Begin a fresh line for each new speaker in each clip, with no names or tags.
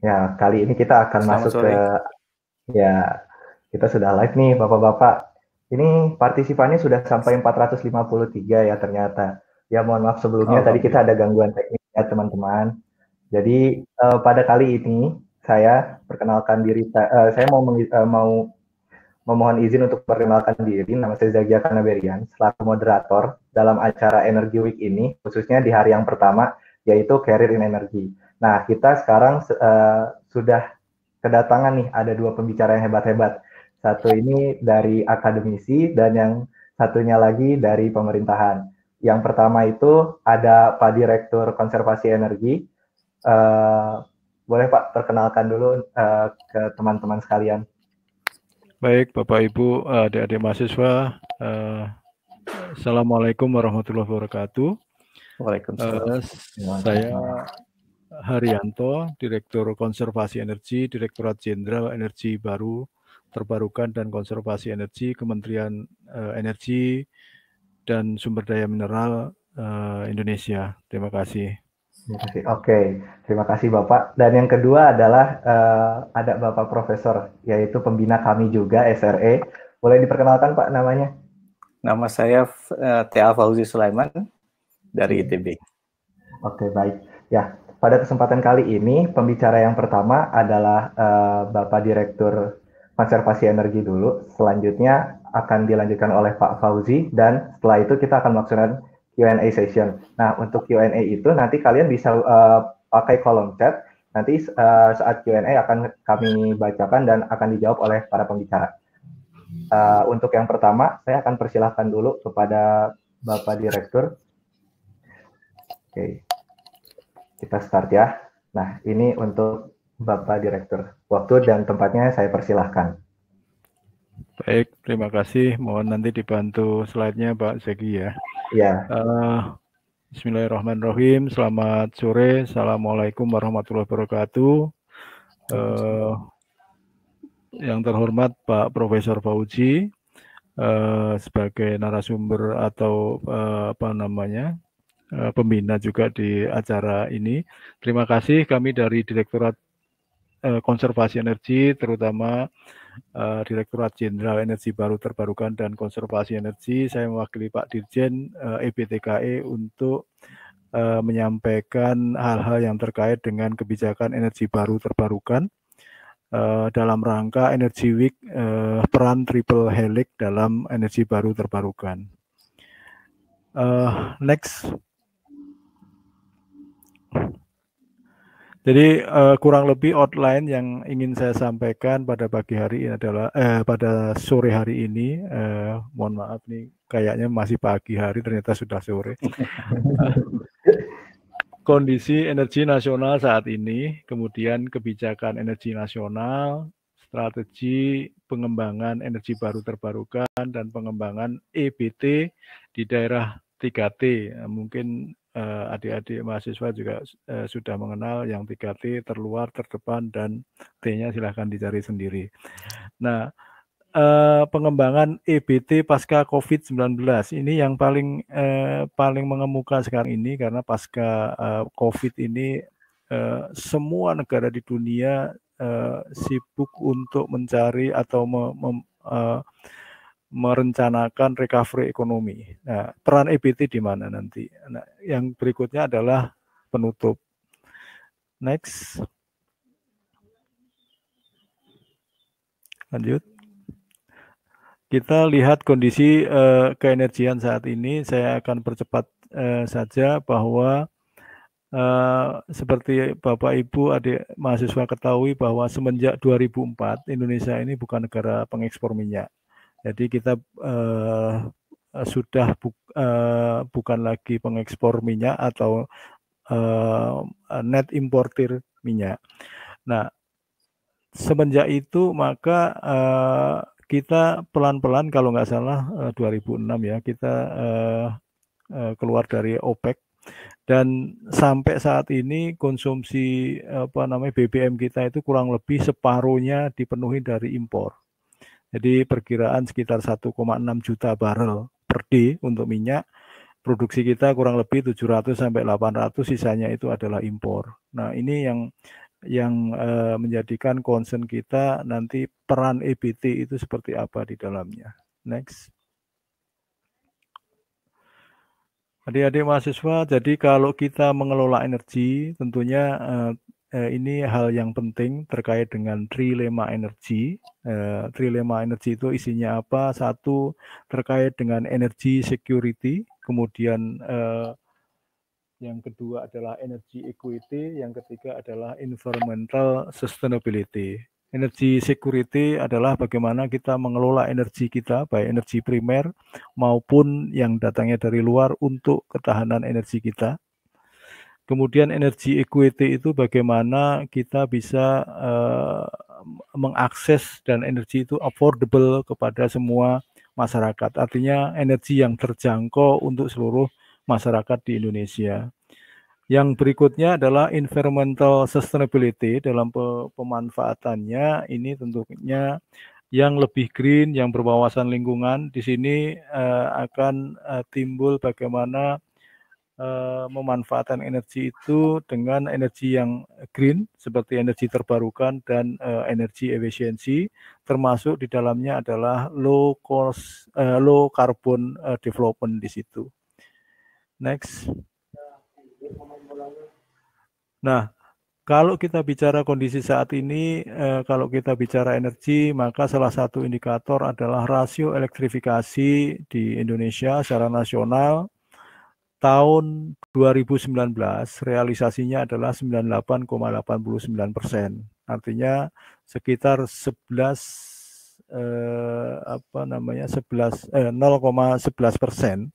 Ya, kali ini kita akan Selamat masuk sore. ke ya kita sudah live nih Bapak-bapak. Ini partisipannya sudah sampai 453 ya ternyata. Ya mohon maaf sebelumnya oh, tadi okay. kita ada gangguan teknis ya teman-teman. Jadi uh, pada kali ini saya perkenalkan diri uh, saya mau uh, mau memohon izin untuk perkenalkan diri. Nama saya Zagia Kanaberian, selaku moderator dalam acara Energy Week ini, khususnya di hari yang pertama, yaitu Career in Energy. Nah, kita sekarang uh, sudah kedatangan nih ada dua pembicara yang hebat-hebat. Satu ini dari akademisi dan yang satunya lagi dari pemerintahan. Yang pertama itu ada Pak Direktur Konservasi Energi. Uh, boleh Pak perkenalkan dulu uh, ke teman-teman sekalian.
Baik, Bapak Ibu, adik-adik mahasiswa, uh, Assalamualaikum warahmatullahi wabarakatuh. Waalaikumsalam. Uh, saya Haryanto, Direktur Konservasi Energi, Direktorat Jenderal Energi Baru Terbarukan dan Konservasi Energi, Kementerian uh, Energi dan Sumber Daya Mineral uh, Indonesia. Terima kasih. Terima kasih.
Oke, terima kasih Bapak. Dan yang kedua adalah uh, ada Bapak Profesor, yaitu pembina kami juga SRE. Boleh diperkenalkan Pak namanya?
Nama saya uh, T.A. Fauzi Sulaiman dari ITB.
Oke, baik. Ya, pada kesempatan kali ini, pembicara yang pertama adalah uh, Bapak Direktur Konservasi Energi dulu. Selanjutnya akan dilanjutkan oleh Pak Fauzi dan setelah itu kita akan melaksanakan Q&A session. Nah, untuk Q&A itu nanti kalian bisa uh, pakai kolom chat. Nanti uh, saat Q&A akan kami bacakan dan akan dijawab oleh para pembicara. Uh, untuk yang pertama, saya akan persilahkan dulu kepada Bapak Direktur. Oke. Okay. Kita start ya. Nah, ini untuk Bapak Direktur. Waktu dan tempatnya saya persilahkan.
Baik, terima kasih. Mohon nanti dibantu slide-nya Pak Zegi ya. Ya. Uh, Bismillahirrahmanirrahim. Selamat sore. Assalamualaikum warahmatullahi wabarakatuh. Uh, yang terhormat Pak Profesor Fauji uh, sebagai narasumber atau uh, apa namanya Eh, pembina juga di acara ini. Terima kasih kami dari Direktorat eh, Konservasi Energi, terutama eh, Direktorat Jenderal Energi Baru Terbarukan dan Konservasi Energi. Saya mewakili Pak Dirjen EBTKE e untuk menyampaikan hal-hal yang terkait dengan kebijakan energi baru terbarukan dalam rangka Energy Week peran triple helix dalam energi baru terbarukan. Uh, next Jadi uh, kurang lebih outline yang ingin saya sampaikan pada pagi hari ini adalah eh, pada sore hari ini. Eh, mohon maaf nih, kayaknya masih pagi hari ternyata sudah sore. Kondisi energi nasional saat ini, kemudian kebijakan energi nasional, strategi pengembangan energi baru terbarukan dan pengembangan EBT di daerah 3T. Mungkin Eh, adik-adik mahasiswa juga uh, sudah mengenal yang 3T terluar, terdepan dan T-nya silahkan dicari sendiri. Nah, Uh, pengembangan EBT pasca COVID-19 ini yang paling uh, paling mengemuka sekarang ini karena pasca uh, COVID ini uh, semua negara di dunia uh, sibuk untuk mencari atau mem, mem, uh, merencanakan recovery ekonomi. Nah, peran EBT di mana nanti? Nah, yang berikutnya adalah penutup. Next. Lanjut. Kita lihat kondisi eh, keenergian saat ini. Saya akan percepat eh, saja bahwa uh, seperti Bapak Ibu adik mahasiswa ketahui bahwa semenjak 2004 Indonesia ini bukan negara pengekspor minyak jadi kita uh, sudah bu, uh, eh, bukan lagi pengekspor minyak atau uh, net importer minyak. Nah, semenjak itu maka uh, kita pelan-pelan kalau nggak salah uh, 2006 ya kita uh, uh, keluar dari OPEC dan sampai saat ini konsumsi apa namanya BBM kita itu kurang lebih separuhnya dipenuhi dari impor. Jadi perkiraan sekitar 1,6 juta barel per day untuk minyak. Produksi kita kurang lebih 700 sampai 800, sisanya itu adalah impor. Nah, ini yang yang e, menjadikan concern kita nanti peran EBT itu seperti apa di dalamnya. Next. Adik-adik mahasiswa, jadi kalau kita mengelola energi, tentunya eh, eh, ini hal yang penting terkait dengan trilema energi. Eh, trilema energi itu isinya apa? Satu terkait dengan energi security, kemudian eh, yang kedua adalah energi equity, yang ketiga adalah environmental sustainability. Energi security adalah bagaimana kita mengelola energi kita, baik energi primer maupun yang datangnya dari luar untuk ketahanan energi kita. Kemudian energi equity itu bagaimana kita bisa uh, mengakses dan energi itu affordable kepada semua masyarakat. Artinya energi yang terjangkau untuk seluruh masyarakat di Indonesia. Yang berikutnya adalah environmental sustainability dalam pemanfaatannya ini tentunya yang lebih green, yang berwawasan lingkungan. Di sini uh, akan uh, timbul bagaimana Eh, memanfaatkan energi itu dengan energi yang green seperti energi terbarukan dan uh, energi efisiensi termasuk di dalamnya adalah low cost uh, low carbon uh, development di situ. Next. Nah, kalau kita bicara kondisi saat ini, uh, kalau kita bicara energi, maka salah satu indikator adalah rasio elektrifikasi di Indonesia secara nasional tahun 2019 realisasinya adalah 98,89 persen. Artinya sekitar 11 eh, apa namanya 11 eh, 0,11 persen.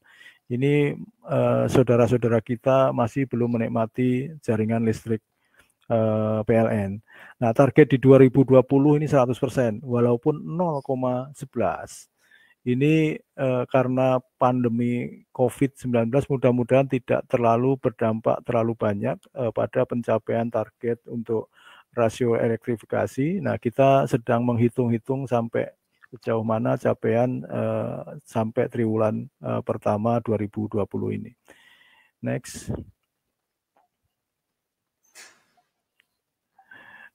Ini eh, saudara-saudara eh, kita masih belum menikmati jaringan listrik eh, PLN. Nah target di 2020 ini 100 persen, walaupun 0,11 ini uh, karena pandemi COVID-19 mudah-mudahan tidak terlalu berdampak terlalu banyak uh, pada pencapaian target untuk rasio elektrifikasi. Nah, kita sedang menghitung-hitung sampai sejauh mana capaian uh, sampai triwulan uh, pertama 2020 ini. Next.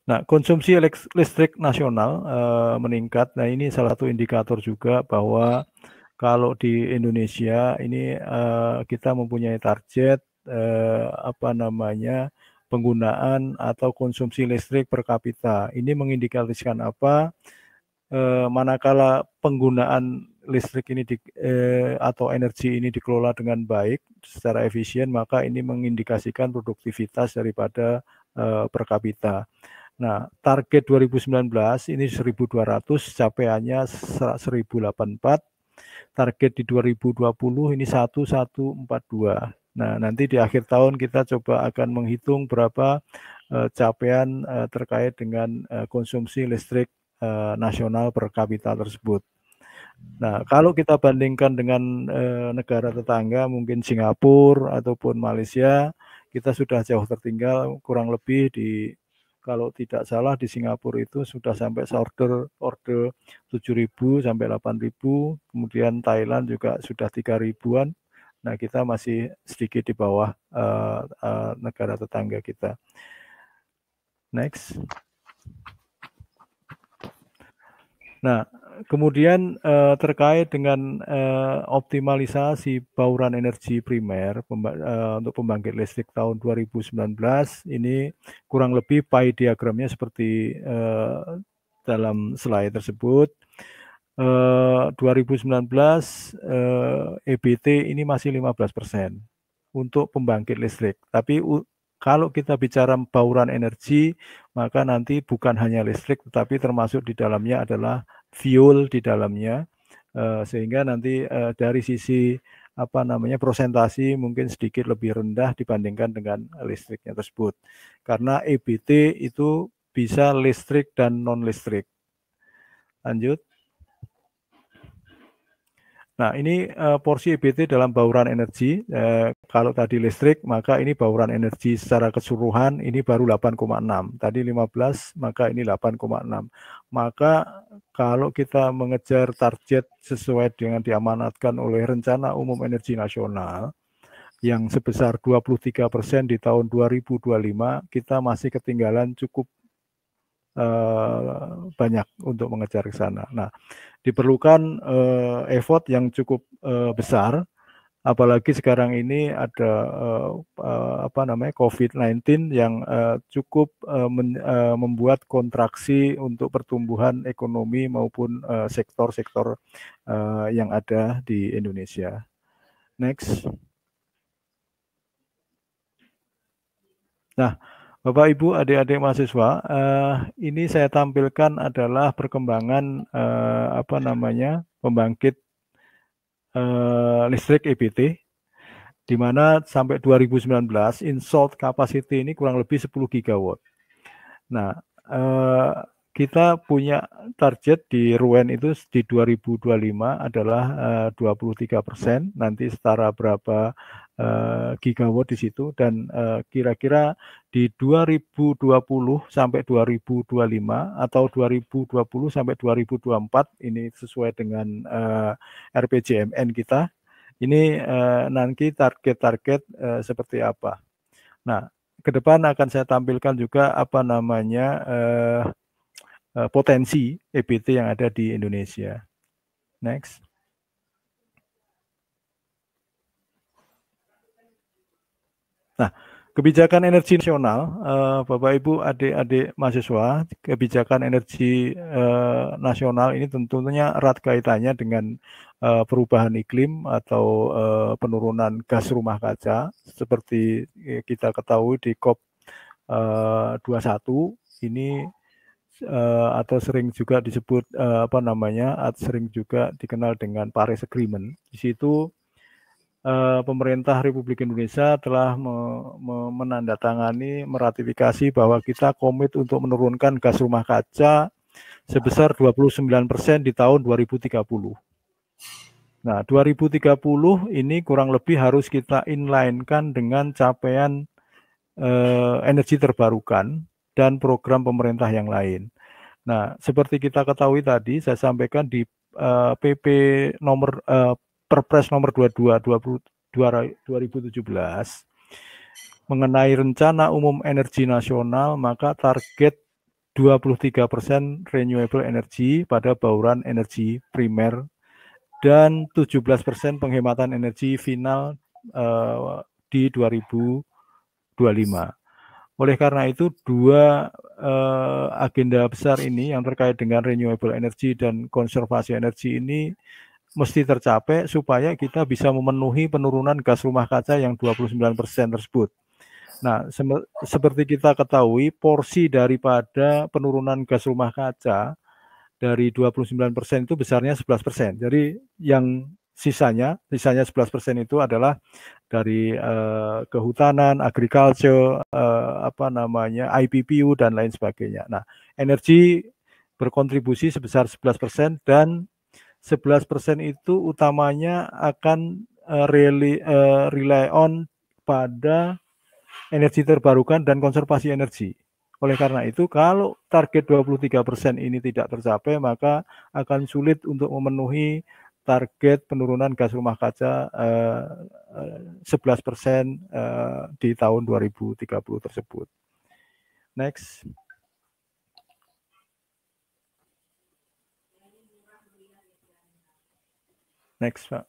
Nah, konsumsi listrik nasional uh, meningkat. Nah, ini salah satu indikator juga bahwa kalau di Indonesia ini uh, kita mempunyai target uh, apa namanya penggunaan atau konsumsi listrik per kapita. Ini mengindikasikan apa? Uh, manakala penggunaan listrik ini di, uh, atau energi ini dikelola dengan baik secara efisien, maka ini mengindikasikan produktivitas daripada uh, per kapita. Nah, target 2019 ini 1200, capaiannya 1084. Target di 2020 ini 1142. Nah, nanti di akhir tahun kita coba akan menghitung berapa uh, capaian uh, terkait dengan uh, konsumsi listrik uh, nasional per kapita tersebut. Nah, kalau kita bandingkan dengan uh, negara tetangga mungkin Singapura ataupun Malaysia, kita sudah jauh tertinggal kurang lebih di kalau tidak salah di Singapura itu sudah sampai order order 7.000 sampai 8.000, kemudian Thailand juga sudah 3.000-an. Nah, kita masih sedikit di bawah uh, uh, negara tetangga kita. Next. Nah, kemudian uh, terkait dengan uh, optimalisasi bauran energi primer pemba uh, untuk pembangkit listrik tahun 2019 ini kurang lebih pie diagramnya seperti uh, dalam slide tersebut. uh, 2019 uh, EBT ini masih 15 persen untuk pembangkit listrik. Tapi kalau kita bicara bauran energi, maka nanti bukan hanya listrik, tetapi termasuk di dalamnya adalah fuel di dalamnya uh, sehingga nanti uh, dari sisi apa namanya prosentasi mungkin sedikit lebih rendah dibandingkan dengan listriknya tersebut karena EBT itu bisa listrik dan non listrik lanjut Nah, ini uh, porsi EBT dalam bauran energi. Uh, kalau tadi listrik, maka ini bauran energi secara keseluruhan ini baru 8,6. Tadi 15, maka ini 8,6. Maka kalau kita mengejar target sesuai dengan diamanatkan oleh Rencana Umum Energi Nasional yang sebesar 23 persen di tahun 2025, kita masih ketinggalan cukup Eh, banyak untuk mengejar ke sana. Nah, diperlukan uh, effort yang cukup uh, besar, apalagi sekarang ini ada apa namanya COVID-19 yang cukup men, membuat kontraksi untuk pertumbuhan ekonomi maupun sektor-sektor yang ada di Indonesia. Next. Nah, Bapak Ibu, adik-adik mahasiswa, eh, ini saya tampilkan adalah perkembangan eh, apa namanya pembangkit eh, listrik EBT, di mana sampai 2019 installed capacity ini kurang lebih 10 gigawatt. Nah, eh, kita punya target di Ruen itu di 2025 adalah eh, uh, 23 persen. Nanti setara berapa uh, gigawatt di situ dan eh, kira-kira uh, di 2020 sampai 2025 atau 2020 sampai 2024 ini sesuai dengan uh, RPJMN kita. Ini uh, nanti target-target uh, seperti apa. Nah, ke depan akan saya tampilkan juga apa namanya. Uh, Eh, potensi EBT yang ada di Indonesia. Next. Nah, kebijakan energi nasional, uh, Bapak Ibu, adik-adik mahasiswa, kebijakan energi uh, nasional ini tentunya erat kaitannya dengan uh, perubahan iklim atau uh, penurunan gas rumah kaca, seperti kita ketahui di COP uh, 21 ini uh, atau sering juga disebut uh, apa namanya atau sering juga dikenal dengan Paris Agreement di situ uh, pemerintah Republik Indonesia telah me me menandatangani meratifikasi bahwa kita komit untuk menurunkan gas rumah kaca sebesar 29% di tahun 2030. Nah, 2030 ini kurang lebih harus kita inline-kan dengan capaian eh, energi terbarukan dan program pemerintah yang lain. Nah, seperti kita ketahui tadi saya sampaikan di uh, eh, PP nomor uh, Perpres nomor 22 20, 2017 mengenai rencana umum energi nasional, maka target 23% renewable energy pada bauran energi primer dan 17% penghematan energi final uh, di 2025. Oleh karena itu, dua uh, agenda besar ini yang terkait dengan renewable energy dan konservasi energi ini mesti tercapai supaya kita bisa memenuhi penurunan gas rumah kaca yang 29% tersebut. Nah, se seperti kita ketahui, porsi daripada penurunan gas rumah kaca dari 29% itu besarnya 11%. Jadi yang sisanya, sisanya 11% itu adalah dari uh, kehutanan, agriculture, uh, apa namanya, IPPU dan lain sebagainya. Nah, energi berkontribusi sebesar 11% dan 11% itu utamanya akan uh, eh, rely, uh, rely on pada energi terbarukan dan konservasi energi. Oleh karena itu, kalau target 23% ini tidak tercapai, maka akan sulit untuk memenuhi target penurunan gas rumah kaca eh, 11% eh, eh, di tahun 2030 tersebut. Next. Next, Pak.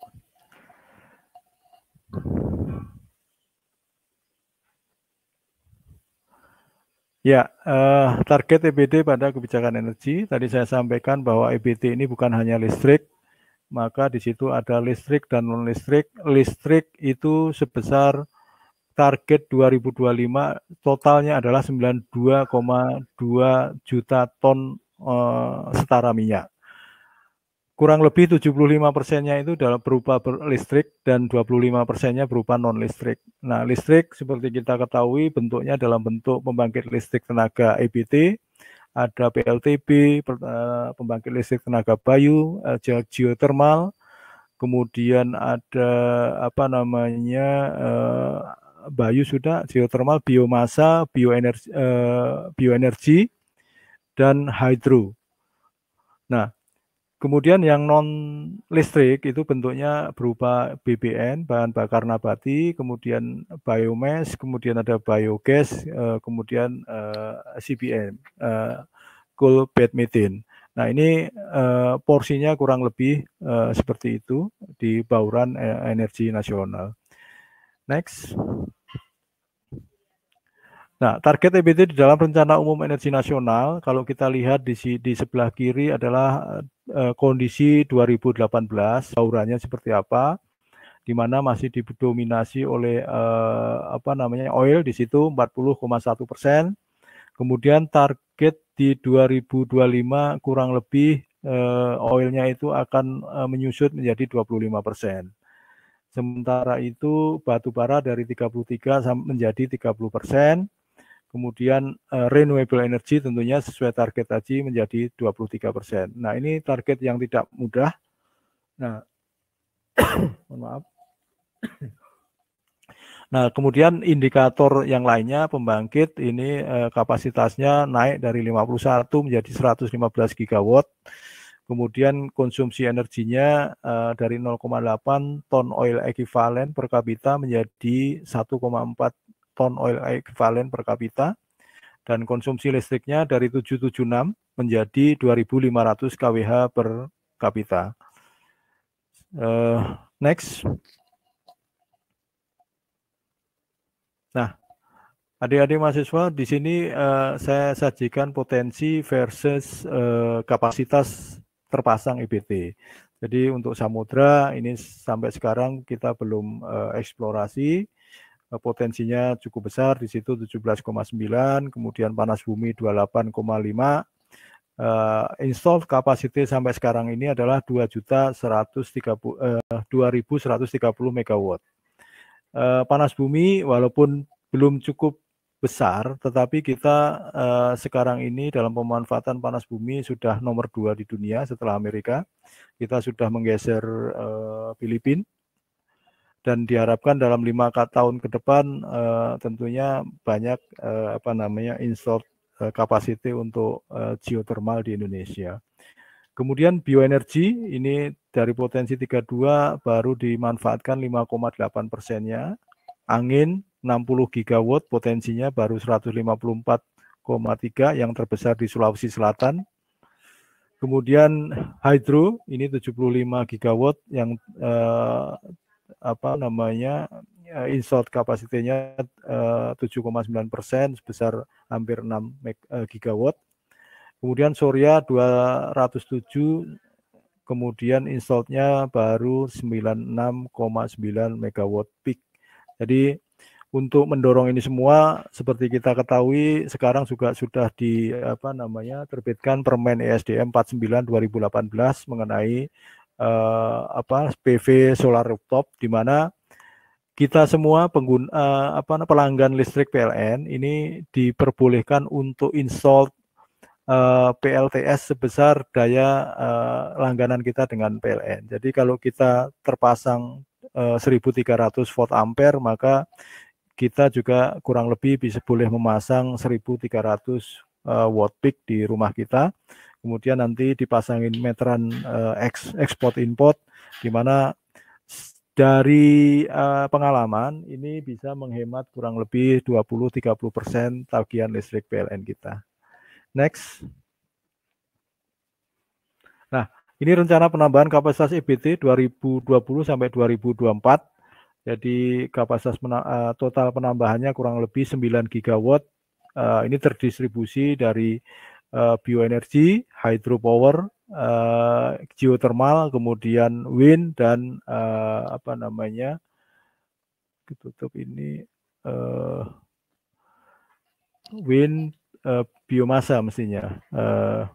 Ya, eh, target EBT pada kebijakan energi. Tadi saya sampaikan bahwa EBT ini bukan hanya listrik, maka di situ ada listrik dan non listrik. Listrik itu sebesar target 2025 totalnya adalah 92,2 juta ton eh, setara minyak. Kurang lebih 75 persennya itu dalam berupa listrik dan 25 persennya berupa non listrik. Nah, listrik seperti kita ketahui bentuknya dalam bentuk pembangkit listrik tenaga EBT ada PLTB, eh, pembangkit listrik tenaga bayu, geothermal, kemudian ada apa namanya eh, bayu sudah, geothermal, biomasa, bioenergi, eh, bioenergi dan hidro. Nah, Kemudian yang non listrik itu bentuknya berupa BBN, bahan bakar nabati, kemudian biomass, kemudian ada biogas, eh, kemudian eh, CBM, eh, coal bed methane. Nah ini porsinya kurang lebih seperti itu di bauran energi nasional. Next. Nah, target EBT di dalam rencana umum energi nasional, kalau kita lihat di, di sebelah kiri adalah Eh, ribu kondisi 2018 auranya seperti apa di mana masih didominasi oleh uh, apa namanya oil di situ 40,1 persen kemudian target di 2025 kurang lebih uh, oilnya itu akan uh, menyusut menjadi 25 persen sementara itu batu bara dari 33 menjadi 30 persen Kemudian uh, renewable energy tentunya sesuai target tadi menjadi 23 persen. Nah ini target yang tidak mudah. Nah, mohon maaf. Nah, kemudian indikator yang lainnya pembangkit ini eh, kapasitasnya naik dari 51 menjadi 115 gigawatt. Kemudian konsumsi energinya eh, dari 0,8 ton oil equivalent per kapita menjadi 1,4 ton oil equivalent per kapita dan konsumsi listriknya dari 776 menjadi 2500 kWh per kapita. Uh, next. Nah, adik-adik mahasiswa di sini uh, saya sajikan potensi versus uh, kapasitas terpasang EBT. Jadi untuk samudra ini sampai sekarang kita belum uh, eksplorasi Eh, potensinya cukup besar di situ 17,9, kemudian panas bumi 28,5. Uh, eh, install capacity sampai sekarang ini adalah 2.130 uh, 2.130 megawatt. Uh, panas bumi walaupun belum cukup besar, tetapi kita uh, sekarang ini dalam pemanfaatan panas bumi sudah nomor dua di dunia setelah Amerika. Kita sudah menggeser uh, Filipina dan diharapkan dalam lima tahun ke depan uh, tentunya banyak uh, apa namanya installed eh, capacity untuk uh, geothermal di Indonesia. Kemudian bioenergi ini dari potensi 32 baru dimanfaatkan 5,8 persennya. Angin 60 gigawatt potensinya baru 154,3 yang terbesar di Sulawesi Selatan. Kemudian hydro ini 75 gigawatt yang eh, apa namanya ya, installed kapasitinya 7,9 eh, persen sebesar hampir 6 eh, gigawatt. Kemudian Surya 207, kemudian installnya baru 96,9 megawatt peak. Jadi untuk mendorong ini semua seperti kita ketahui sekarang juga sudah di apa namanya terbitkan Permen ESDM 49 2018 mengenai uh, apa PV solar rooftop di mana kita semua pengguna uh, apa pelanggan listrik PLN ini diperbolehkan untuk install uh, eh, PLTS sebesar daya uh, langganan kita dengan PLN. Jadi kalau kita terpasang uh, 1300 volt ampere maka kita juga kurang lebih bisa boleh memasang 1300 uh, watt peak di rumah kita kemudian nanti dipasangin meteran uh, eh, export ekspor import di mana dari uh, pengalaman ini bisa menghemat kurang lebih 20-30% tagihan listrik PLN kita. Next. Nah, ini rencana penambahan kapasitas EBT 2020 sampai 2024. Jadi kapasitas mena eh, total penambahannya kurang lebih 9 gigawatt. Uh, ini terdistribusi dari Eh, bioenergi, hydropower, uh, geothermal, kemudian wind dan uh, apa namanya tutup ini uh, wind uh, biomasa mestinya. Uh,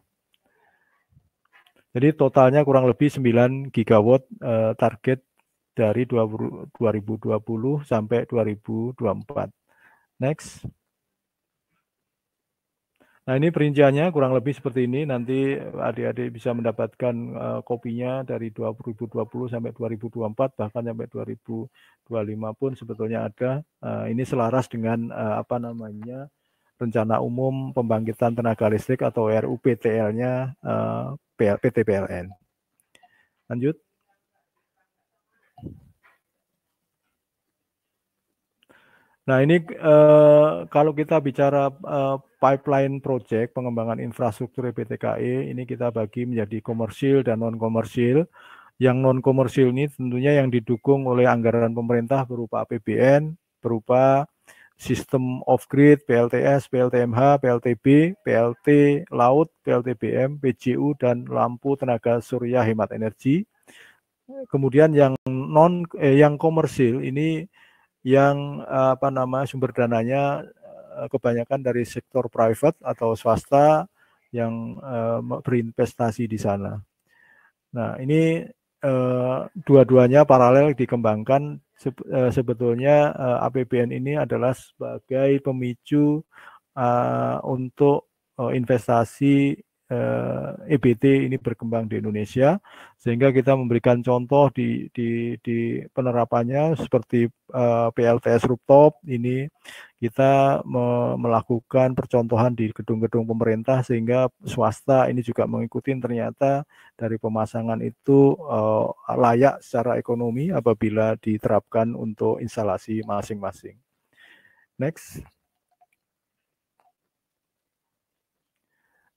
jadi totalnya kurang lebih 9 gigawatt uh, target dari 20, 2020 sampai 2024. Next. Nah ini perinciannya kurang lebih seperti ini. Nanti adik-adik bisa mendapatkan uh, kopinya dari 2020 sampai 2024 bahkan sampai 2025 pun sebetulnya ada. Uh, ini selaras dengan uh, apa namanya rencana umum pembangkitan tenaga listrik atau RUPTL-nya uh, PT PLN. Lanjut. Nah ini uh, kalau kita bicara uh, pipeline project pengembangan infrastruktur PTKE ini kita bagi menjadi komersil dan non komersil. Yang non komersil ini tentunya yang didukung oleh anggaran pemerintah berupa APBN, berupa sistem off grid, PLTS, PLTMH, PLTB, PLT laut, PLTBM, PJU dan lampu tenaga surya hemat energi. Kemudian yang non eh, yang komersil ini yang apa nama sumber dananya Eh, kebanyakan dari sektor private atau swasta yang uh, berinvestasi di sana. Nah, ini uh, dua-duanya paralel dikembangkan Se uh, sebetulnya uh, APBN ini adalah sebagai pemicu uh, untuk uh, investasi eh, EBT ini berkembang di Indonesia sehingga kita memberikan contoh di di, di penerapannya seperti eh, PLTS rooftop ini kita me melakukan percontohan di gedung-gedung pemerintah sehingga swasta ini juga mengikuti ternyata dari pemasangan itu eh, layak secara ekonomi apabila diterapkan untuk instalasi masing-masing. Next.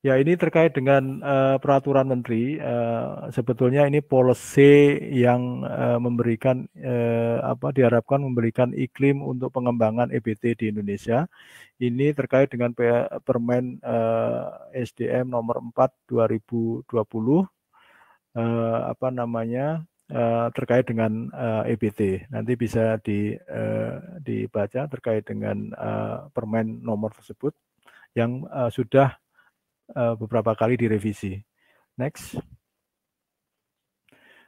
Ya, ini terkait dengan uh, peraturan menteri. Uh, sebetulnya ini policy yang uh, memberikan uh, apa diharapkan memberikan iklim untuk pengembangan EBT di Indonesia. Ini terkait dengan Permen uh, SDM nomor 4 2020 uh, apa namanya? Uh, terkait dengan uh, EBT. Nanti bisa di uh, dibaca terkait dengan uh, permen nomor tersebut yang uh, sudah Eh, beberapa kali direvisi. Next.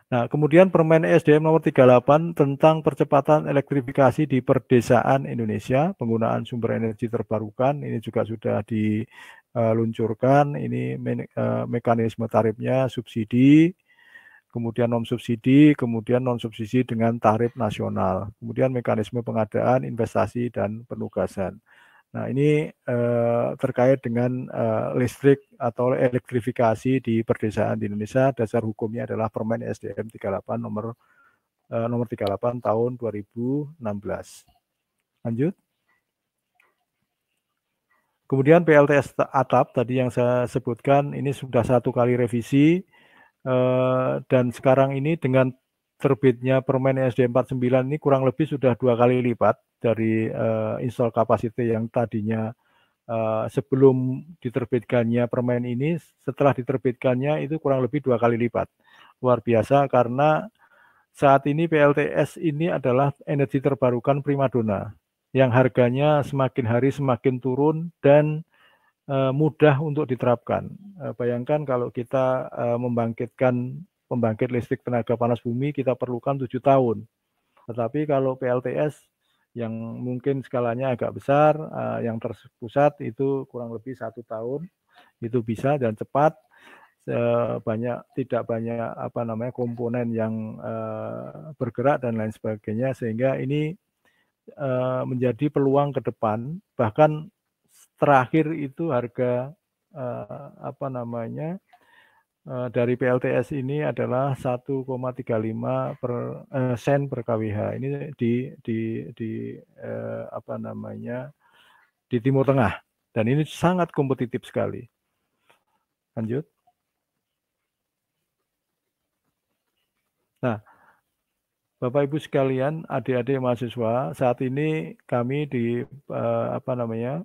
Nah, kemudian Permen e SDM nomor 38 tentang percepatan elektrifikasi di perdesaan Indonesia, penggunaan sumber energi terbarukan, ini juga sudah diluncurkan, ini eh, mekanisme tarifnya subsidi, kemudian non subsidi, kemudian non subsidi dengan tarif nasional, kemudian mekanisme pengadaan, investasi dan penugasan. Nah, ini eh, terkait dengan eh, listrik atau elektrifikasi di perdesaan di Indonesia. Dasar hukumnya adalah Permen SDM 38 nomor eh, nomor 38 tahun 2016. Lanjut. Kemudian PLTS atap tadi yang saya sebutkan ini sudah satu kali revisi eh, dan sekarang ini dengan terbitnya Permen SD 49 ini kurang lebih sudah dua kali lipat dari uh, install capacity yang tadinya uh, sebelum diterbitkannya Permen ini, setelah diterbitkannya itu kurang lebih dua kali lipat. Luar biasa karena saat ini PLTS ini adalah energi terbarukan primadona yang harganya semakin hari semakin turun dan eh, mudah untuk diterapkan. bayangkan kalau kita membangkitkan pembangkit listrik tenaga panas bumi kita perlukan tujuh tahun. Tetapi kalau PLTS yang mungkin skalanya agak besar, eh, yang terpusat itu kurang lebih satu tahun, itu bisa dan cepat. Eh, banyak tidak banyak apa namanya komponen yang eh, bergerak dan lain sebagainya sehingga ini menjadi peluang ke depan bahkan terakhir itu harga apa namanya Eh, dari PLTS ini adalah 1,35 persen per kWh. Eh, ini di di di eh, apa namanya di Timur Tengah dan ini sangat kompetitif sekali. Lanjut. Nah, Bapak Ibu sekalian, adik-adik mahasiswa, saat ini kami di eh, apa namanya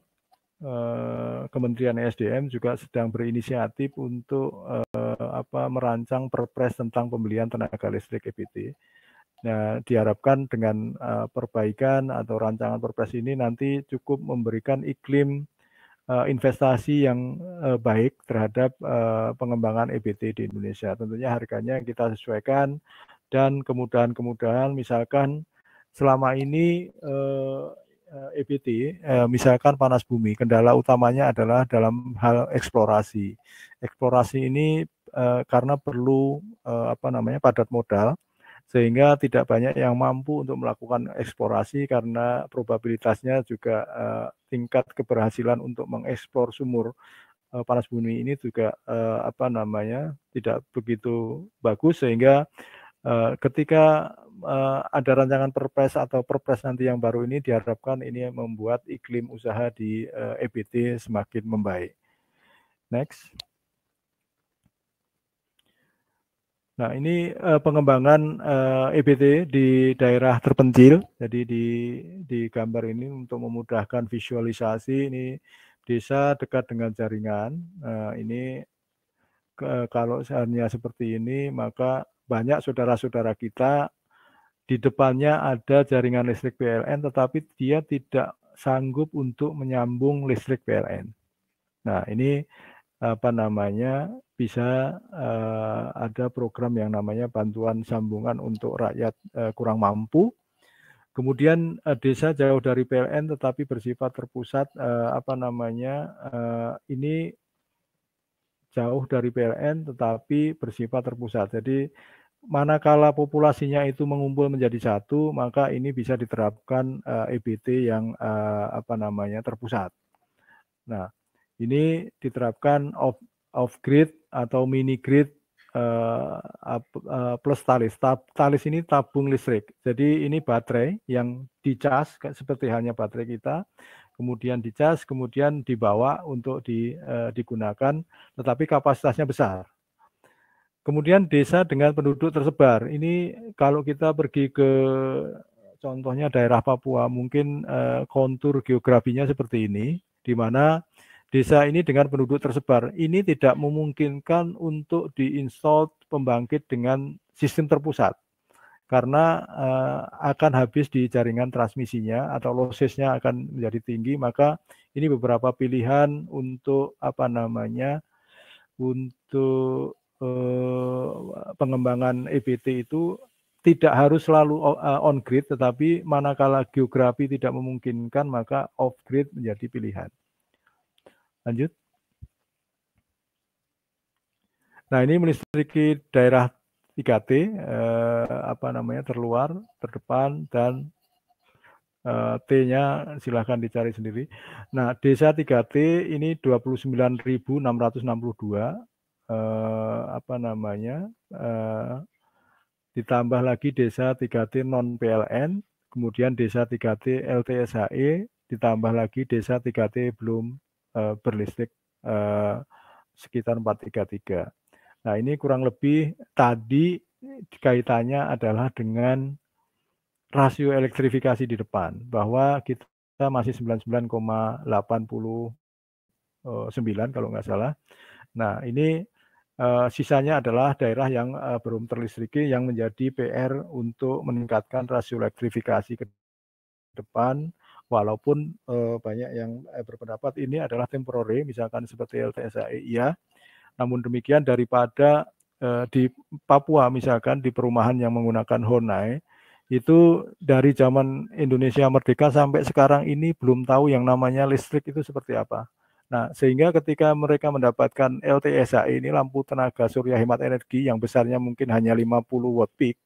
Eh, Kementerian SDM juga sedang berinisiatif untuk eh, apa merancang perpres tentang pembelian tenaga listrik EBT. Nah, diharapkan dengan eh, perbaikan atau rancangan perpres ini nanti cukup memberikan iklim investasi yang baik terhadap pengembangan EBT di Indonesia. Tentunya harganya kita sesuaikan dan kemudahan-kemudahan misalkan selama ini EBT, eh, eh, misalkan panas bumi, kendala utamanya adalah dalam hal eksplorasi. Eksplorasi ini eh, karena perlu apa namanya padat modal, sehingga tidak banyak yang mampu untuk melakukan eksplorasi karena probabilitasnya juga tingkat keberhasilan untuk mengeksplor sumur panas bumi ini juga apa namanya tidak begitu bagus sehingga Eh, ketika eh, ada rancangan perpres atau perpres nanti yang baru ini diharapkan ini membuat iklim usaha di EBT eh, e semakin membaik. Next. Nah, ini uh, pengembangan uh, EBT di daerah terpencil. Jadi di di gambar ini untuk memudahkan visualisasi ini desa dekat dengan jaringan. Uh, ini uh, kalau seharusnya seperti ini maka banyak saudara-saudara kita di depannya ada jaringan listrik PLN, tetapi dia tidak sanggup untuk menyambung listrik PLN. Nah, ini apa namanya bisa uh, ada program yang namanya bantuan sambungan untuk rakyat uh, kurang mampu. Kemudian uh, desa jauh dari PLN tetapi bersifat terpusat uh, apa namanya uh, ini jauh dari PLN tetapi bersifat terpusat. Jadi manakala populasinya itu mengumpul menjadi satu, maka ini bisa diterapkan uh, eh, EBT yang uh, apa namanya terpusat. Nah, ini diterapkan off off grid atau mini grid uh, eh, uh, plus talis. Tab, talis ini tabung listrik. Jadi ini baterai yang dicas seperti halnya baterai kita, kemudian dicas, kemudian dibawa untuk di, uh, digunakan, tetapi kapasitasnya besar Kemudian desa dengan penduduk tersebar. Ini kalau kita pergi ke contohnya daerah Papua, mungkin eh, kontur geografinya seperti ini, di mana desa ini dengan penduduk tersebar. Ini tidak memungkinkan untuk diinstall pembangkit dengan sistem terpusat karena uh, akan habis di jaringan transmisinya atau losesnya akan menjadi tinggi maka ini beberapa pilihan untuk apa namanya untuk Eh, pengembangan EBT itu tidak harus selalu eh, on grid, tetapi manakala geografi tidak memungkinkan maka off grid menjadi pilihan. Lanjut. Nah ini melistriki daerah 3T eh, apa namanya terluar, terdepan dan eh, T-nya silahkan dicari sendiri. Nah desa 3T ini 29.662 eh, apa namanya eh, ditambah lagi desa 3T non PLN, kemudian desa 3T LTSHE, ditambah lagi desa 3T belum eh, berlistrik eh, sekitar 433. Nah ini kurang lebih tadi kaitannya adalah dengan rasio elektrifikasi di depan bahwa kita masih 99,89 eh, kalau nggak salah. Nah ini Eh, sisanya adalah daerah yang uh, belum terlistriki yang menjadi PR untuk meningkatkan rasio elektrifikasi ke depan walaupun uh, banyak yang berpendapat ini adalah temporary misalkan seperti LTSAI e, ya namun demikian daripada uh, di Papua misalkan di perumahan yang menggunakan Honai itu dari zaman Indonesia merdeka sampai sekarang ini belum tahu yang namanya listrik itu seperti apa Nah, sehingga ketika mereka mendapatkan LTSA ini lampu tenaga surya hemat energi yang besarnya mungkin hanya 50 watt peak,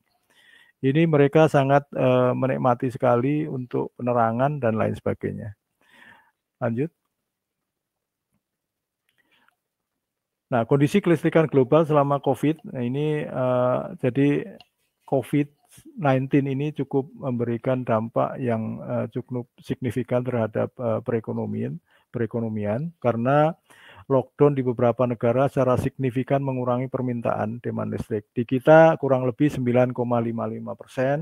ini mereka sangat eh, menikmati sekali untuk penerangan dan lain sebagainya. Lanjut. Nah, kondisi kelistrikan global selama COVID nah, ini uh, jadi COVID-19 ini cukup memberikan dampak yang uh, cukup signifikan terhadap uh, perekonomian perekonomian karena lockdown di beberapa negara secara signifikan mengurangi permintaan demand listrik. Di kita kurang lebih 9,55 persen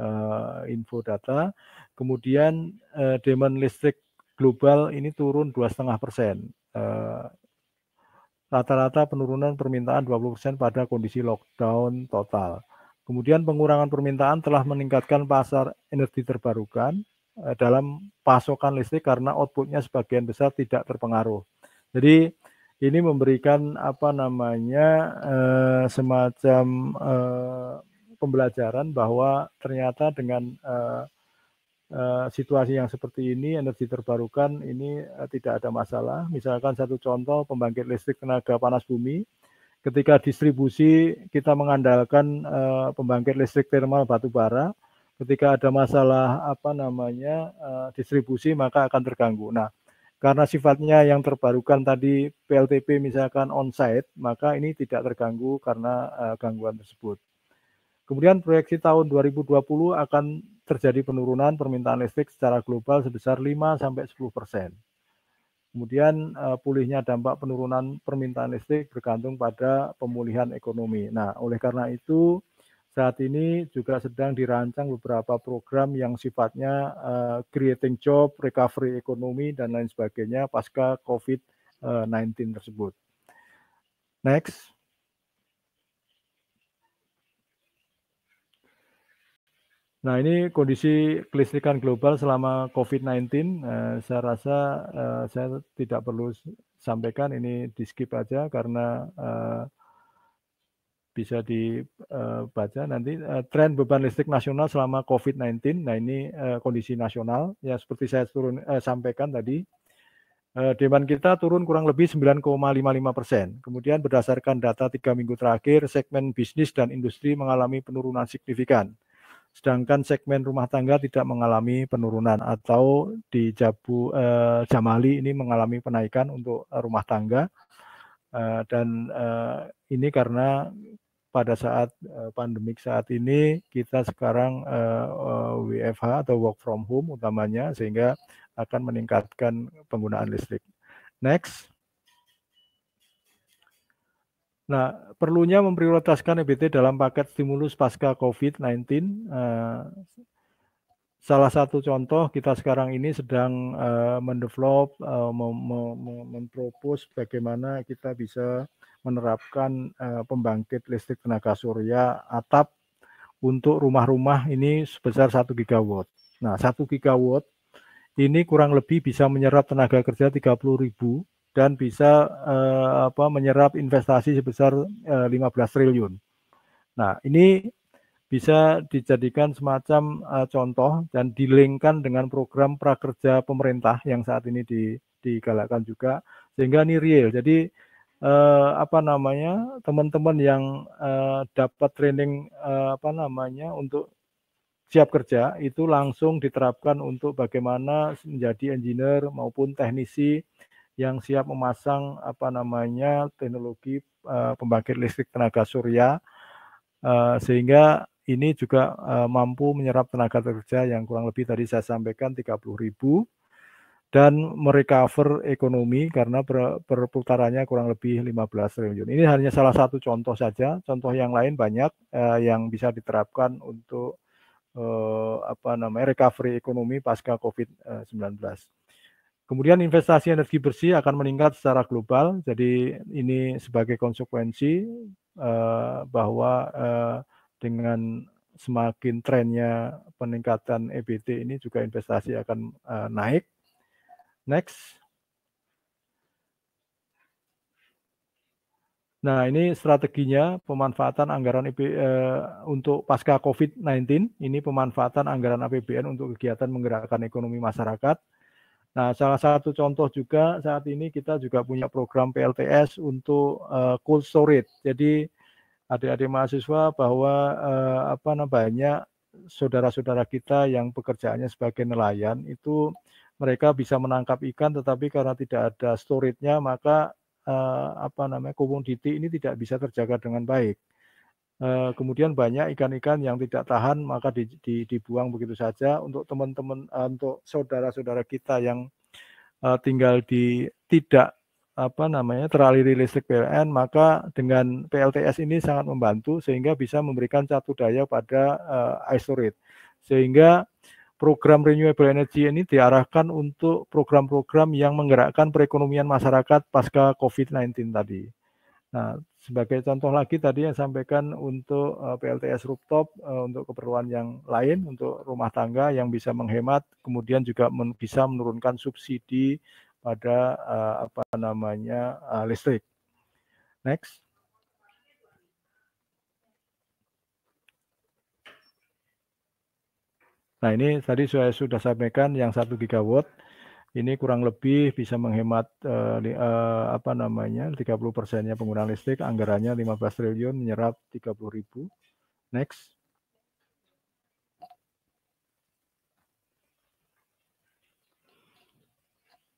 uh, info data. Kemudian uh, demand listrik global ini turun 2,5 persen. Uh, Rata-rata penurunan permintaan 20 persen pada kondisi lockdown total. Kemudian pengurangan permintaan telah meningkatkan pasar energi terbarukan, Eh, dalam pasokan listrik karena outputnya sebagian besar tidak terpengaruh. Jadi ini memberikan apa namanya eh, semacam eh, pembelajaran bahwa ternyata dengan situasi yang seperti ini energi terbarukan ini tidak ada masalah. Misalkan satu contoh pembangkit listrik tenaga panas bumi, ketika distribusi kita mengandalkan pembangkit listrik termal batu bara, ketika ada masalah apa namanya eh, distribusi maka akan terganggu. Nah, karena sifatnya yang terbarukan tadi PLTP misalkan on-site, maka ini tidak terganggu karena eh, gangguan tersebut. Kemudian proyeksi tahun 2020 akan terjadi penurunan permintaan listrik secara global sebesar 5 sampai 10 persen. Kemudian eh, pulihnya dampak penurunan permintaan listrik bergantung pada pemulihan ekonomi. Nah, oleh karena itu saat ini juga sedang dirancang beberapa program yang sifatnya uh, creating job, recovery ekonomi, dan lain sebagainya pasca COVID-19 eh, tersebut. Next. Nah ini kondisi kelistrikan global selama COVID-19, eh, saya rasa eh, saya tidak perlu sampaikan, ini di skip aja karena eh, bisa dibaca eh, nanti eh, tren beban listrik nasional selama COVID-19. Nah ini eh, kondisi nasional ya seperti saya turun eh, sampaikan tadi demand kita turun kurang lebih 9,55 persen. Kemudian berdasarkan data tiga minggu terakhir, segmen bisnis dan industri mengalami penurunan signifikan. Sedangkan segmen rumah tangga tidak mengalami penurunan atau di Jabu eh, Jamali ini mengalami penaikan untuk rumah tangga. Uh, dan uh, ini karena pada saat eh, pandemik saat ini kita sekarang WFH eh, eh, atau work from home utamanya sehingga akan meningkatkan penggunaan listrik. Next. Nah, perlunya memprioritaskan EBT dalam paket stimulus pasca COVID-19. Salah satu contoh kita sekarang ini sedang mendevelop, mempropos bagaimana kita bisa menerapkan uh, pembangkit listrik tenaga surya atap untuk rumah-rumah ini sebesar 1 gigawatt. Nah, 1 gigawatt ini kurang lebih bisa menyerap tenaga kerja 30.000 dan bisa uh, apa menyerap investasi sebesar uh, eh, 15 triliun. Nah, ini bisa dijadikan semacam uh, contoh dan dilingkan dengan program prakerja pemerintah yang saat ini di, digalakkan juga sehingga ini real. Jadi eh, apa namanya teman-teman yang eh, dapat training eh, apa namanya untuk siap kerja itu langsung diterapkan untuk bagaimana menjadi engineer maupun teknisi yang siap memasang apa namanya teknologi eh, pembangkit listrik tenaga surya eh, sehingga ini juga uh, mampu menyerap tenaga kerja yang kurang lebih tadi saya sampaikan 30 ribu dan merecover ekonomi karena perputarannya kurang lebih 15 triliun. Ini hanya salah satu contoh saja, contoh yang lain banyak eh, yang bisa diterapkan untuk eh, apa namanya recovery ekonomi pasca Covid-19. Eh, Kemudian investasi energi bersih akan meningkat secara global. Jadi ini sebagai konsekuensi eh, bahwa eh, dengan semakin trennya peningkatan EBT ini juga investasi akan eh, naik Next. Nah, ini strateginya pemanfaatan anggaran IP, eh, untuk pasca COVID-19. Ini pemanfaatan anggaran APBN untuk kegiatan menggerakkan ekonomi masyarakat. Nah, salah satu contoh juga saat ini kita juga punya program PLTS untuk eh, cold storage. Jadi adik-adik mahasiswa bahwa eh, apa namanya saudara-saudara kita yang pekerjaannya sebagai nelayan itu mereka bisa menangkap ikan tetapi karena tidak ada storage-nya maka eh, apa namanya komoditi ini tidak bisa terjaga dengan baik. Eh, kemudian banyak ikan-ikan yang tidak tahan maka di, di, dibuang begitu saja untuk teman-teman eh, untuk saudara-saudara kita yang eh, tinggal di tidak apa namanya teraliri listrik PLN maka dengan PLTS ini sangat membantu sehingga bisa memberikan catu daya pada uh, eh, isolate sehingga program renewable energy ini diarahkan untuk program-program yang menggerakkan perekonomian masyarakat pasca COVID-19 tadi. Nah, sebagai contoh lagi tadi yang sampaikan untuk eh, PLTS rooftop eh, untuk keperluan yang lain untuk rumah tangga yang bisa menghemat, kemudian juga bisa menurunkan subsidi pada eh, apa namanya listrik. Next. Nah ini tadi saya sudah sampaikan yang 1 gigawatt ini kurang lebih bisa menghemat uh, uh, apa namanya 30 persennya penggunaan listrik, anggarannya 15 triliun, menyerap 30 ribu. Next.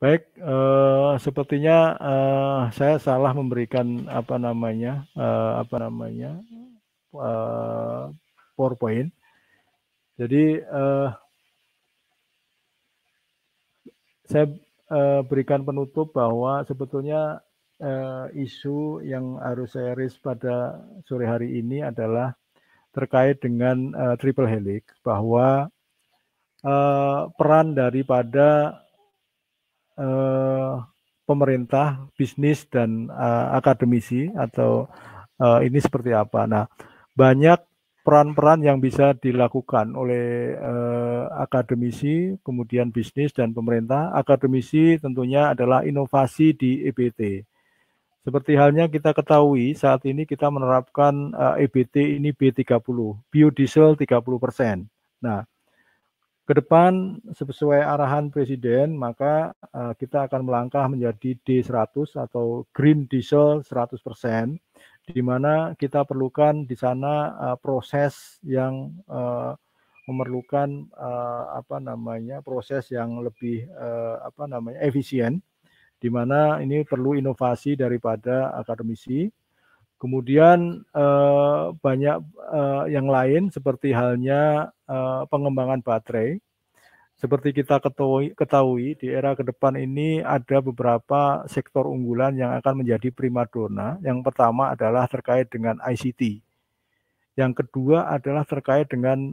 Baik, uh, sepertinya uh, saya salah memberikan apa namanya, uh, apa namanya, uh, PowerPoint. Jadi eh, saya eh, berikan penutup bahwa sebetulnya eh, isu yang harus saya ris pada sore hari ini adalah terkait dengan eh, triple helix bahwa eh, peran daripada eh, pemerintah, bisnis dan eh, akademisi atau eh, ini seperti apa. Nah, banyak peran-peran yang bisa dilakukan oleh eh, akademisi, kemudian bisnis dan pemerintah. Akademisi tentunya adalah inovasi di EBT. Seperti halnya kita ketahui saat ini kita menerapkan eh, EBT ini B30, biodiesel 30%. Nah, ke depan sesuai arahan presiden maka eh, kita akan melangkah menjadi D100 atau green diesel 100% di mana kita perlukan di sana uh, proses yang uh, memerlukan uh, apa namanya proses yang lebih uh, apa namanya efisien di mana ini perlu inovasi daripada akademisi kemudian uh, banyak uh, yang lain seperti halnya uh, pengembangan baterai seperti kita ketahui, ketahui di era ke depan ini ada beberapa sektor unggulan yang akan menjadi primadona. Yang pertama adalah terkait dengan ICT. Yang kedua adalah terkait dengan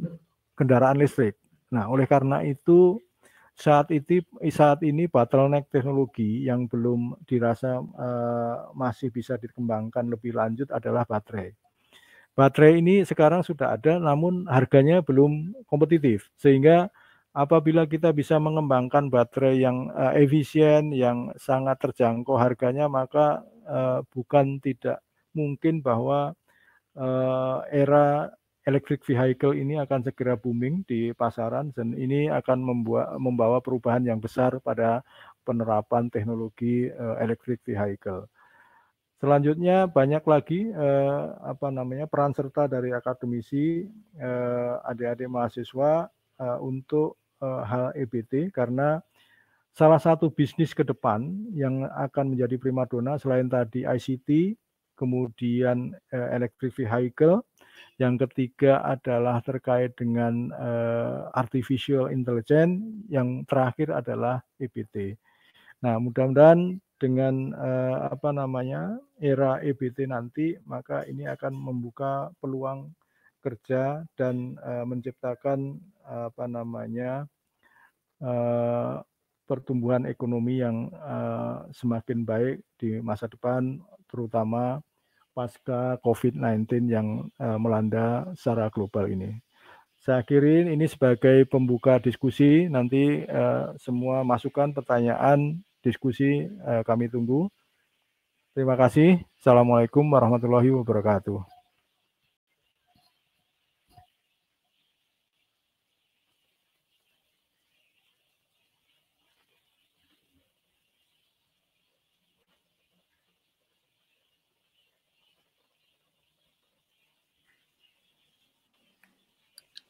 kendaraan listrik. Nah, oleh karena itu saat ini saat ini bottleneck teknologi yang belum dirasa uh, masih bisa dikembangkan lebih lanjut adalah baterai. Baterai ini sekarang sudah ada namun harganya belum kompetitif sehingga apabila kita bisa mengembangkan baterai yang uh, efisien, yang sangat terjangkau harganya, maka uh, bukan tidak mungkin bahwa uh, era electric vehicle ini akan segera booming di pasaran dan ini akan membuat, membawa perubahan yang besar pada penerapan teknologi uh, electric vehicle. Selanjutnya banyak lagi eh, apa namanya peran serta dari akademisi, adik-adik mahasiswa eh, untuk Eh, hal EBT karena salah satu bisnis ke depan yang akan menjadi primadona selain tadi ICT, kemudian uh, electric vehicle, yang ketiga adalah terkait dengan uh, artificial intelligence, yang terakhir adalah EBT. Nah, mudah-mudahan dengan uh, apa namanya era EBT nanti, maka ini akan membuka peluang kerja dan uh, menciptakan apa namanya Eh, pertumbuhan ekonomi yang eh, semakin baik di masa depan, terutama pasca COVID-19 yang eh, melanda secara global ini. Saya akhirin ini sebagai pembuka diskusi. Nanti semua masukan, pertanyaan, diskusi kami tunggu. Terima kasih. Assalamualaikum warahmatullahi wabarakatuh.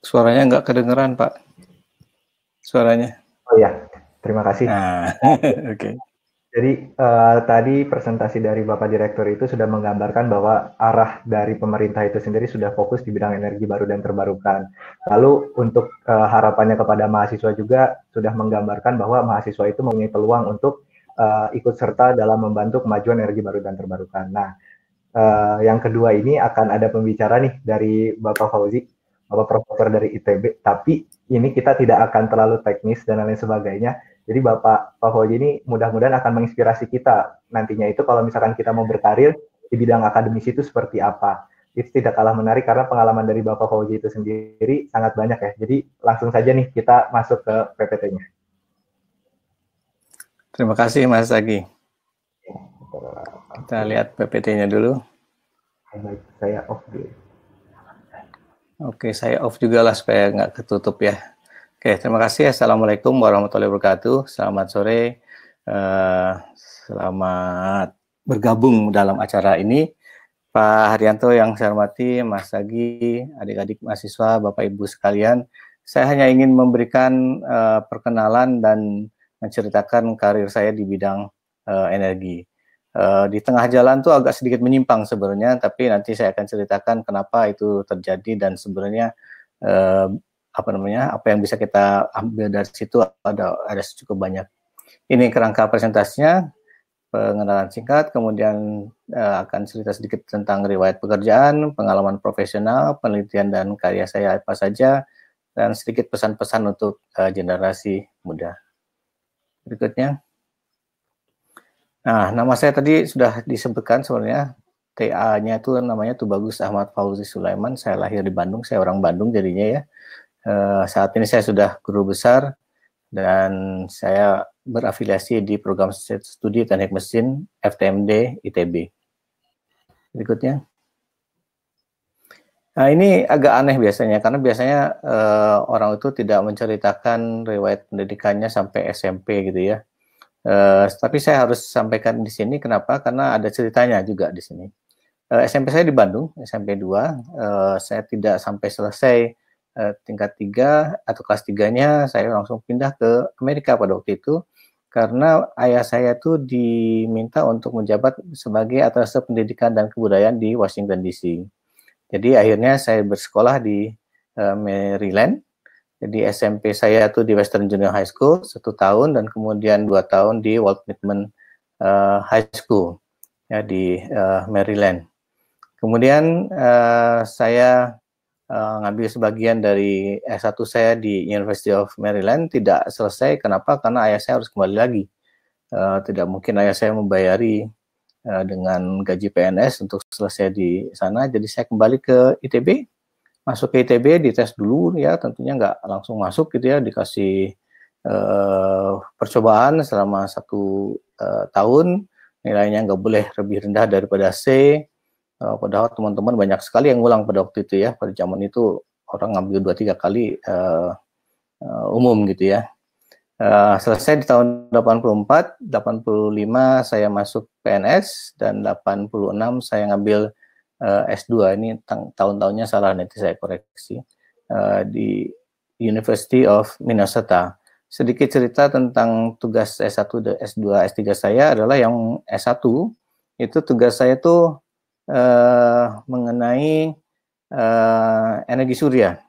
Suaranya nggak kedengeran, Pak. Suaranya. Oh ya, terima kasih. Nah, oke. okay. Jadi uh, tadi presentasi dari Bapak Direktur itu sudah menggambarkan bahwa arah dari pemerintah itu sendiri sudah fokus di bidang energi baru dan terbarukan. Lalu untuk uh, harapannya kepada mahasiswa juga sudah menggambarkan bahwa mahasiswa itu mempunyai peluang untuk uh, ikut serta dalam membantu kemajuan energi baru dan terbarukan. Nah, uh, yang kedua ini akan ada pembicara nih dari Bapak Fauzi bapak profesor dari ITB tapi ini kita tidak akan terlalu teknis dan lain sebagainya jadi bapak Pak Hoji ini mudah-mudahan akan menginspirasi kita nantinya itu kalau misalkan kita mau berkarir di bidang akademis itu seperti apa itu tidak kalah menarik karena pengalaman dari Bapak Fauzi itu sendiri sangat banyak ya. Jadi langsung saja nih kita masuk ke PPT-nya.
Terima kasih Mas Agi. Kita lihat PPT-nya dulu. Baik, saya off dulu. Oke, saya off juga lah supaya nggak ketutup ya. Oke, terima kasih. Ya. Assalamualaikum warahmatullahi wabarakatuh. Selamat sore. Uh, selamat bergabung dalam acara ini. Pak Haryanto yang saya hormati, Mas Sagi, adik-adik mahasiswa, Bapak Ibu sekalian. Saya hanya ingin memberikan uh, perkenalan dan menceritakan karir saya di bidang uh, energi. Eh, di tengah jalan tuh agak sedikit menyimpang sebenarnya, tapi nanti saya akan ceritakan kenapa itu terjadi dan sebenarnya uh, apa namanya apa yang bisa kita ambil dari situ ada ada cukup banyak. Ini kerangka presentasinya pengenalan singkat, kemudian uh, akan cerita sedikit tentang riwayat pekerjaan, pengalaman profesional, penelitian dan karya saya apa saja, dan sedikit pesan-pesan untuk uh, generasi muda. Berikutnya. Nah, nama saya tadi sudah disebutkan sebenarnya TA-nya itu namanya tuh bagus Ahmad Fauzi Sulaiman. Saya lahir di Bandung, saya orang Bandung jadinya ya. E, saat ini saya sudah guru besar dan saya berafiliasi di program studi teknik mesin FTMD ITB. Berikutnya. Nah ini agak aneh biasanya karena biasanya e, orang itu tidak menceritakan riwayat pendidikannya sampai SMP gitu ya. Uh, tapi saya harus sampaikan di sini kenapa? Karena ada ceritanya juga di sini. Uh, eh, SMP saya di Bandung, SMP 2. Uh, eh, saya tidak sampai selesai uh, tingkat 3 atau kelas 3-nya, saya langsung pindah ke Amerika pada waktu itu karena ayah saya itu diminta untuk menjabat sebagai atas pendidikan dan kebudayaan di Washington DC. Jadi akhirnya saya bersekolah di uh, Maryland jadi SMP saya tuh di Western Junior High School satu tahun dan kemudian dua tahun di Walt Whitman uh, High School ya di uh, Maryland. Kemudian uh, saya uh, ngambil sebagian dari S1 saya di University of Maryland tidak selesai. Kenapa? Karena ayah saya harus kembali lagi. Uh, tidak mungkin ayah saya membayari uh, dengan gaji PNS untuk selesai di sana. Jadi saya kembali ke ITB masuk ke ITB dites dulu ya tentunya nggak langsung masuk gitu ya dikasih eh, percobaan selama satu eh, tahun nilainya nggak boleh lebih rendah daripada C eh, padahal teman-teman banyak sekali yang ngulang pada waktu itu ya pada zaman itu orang ngambil dua tiga kali eh, eh umum gitu ya Uh, selesai di tahun 84, 85 saya masuk PNS dan 86 saya ngambil uh, eh, S2 ini tahun-tahunnya salah nanti saya koreksi uh, di University of Minnesota. Sedikit cerita tentang tugas S1, S2, S3 saya adalah yang S1 itu tugas saya tuh uh, mengenai uh, energi surya.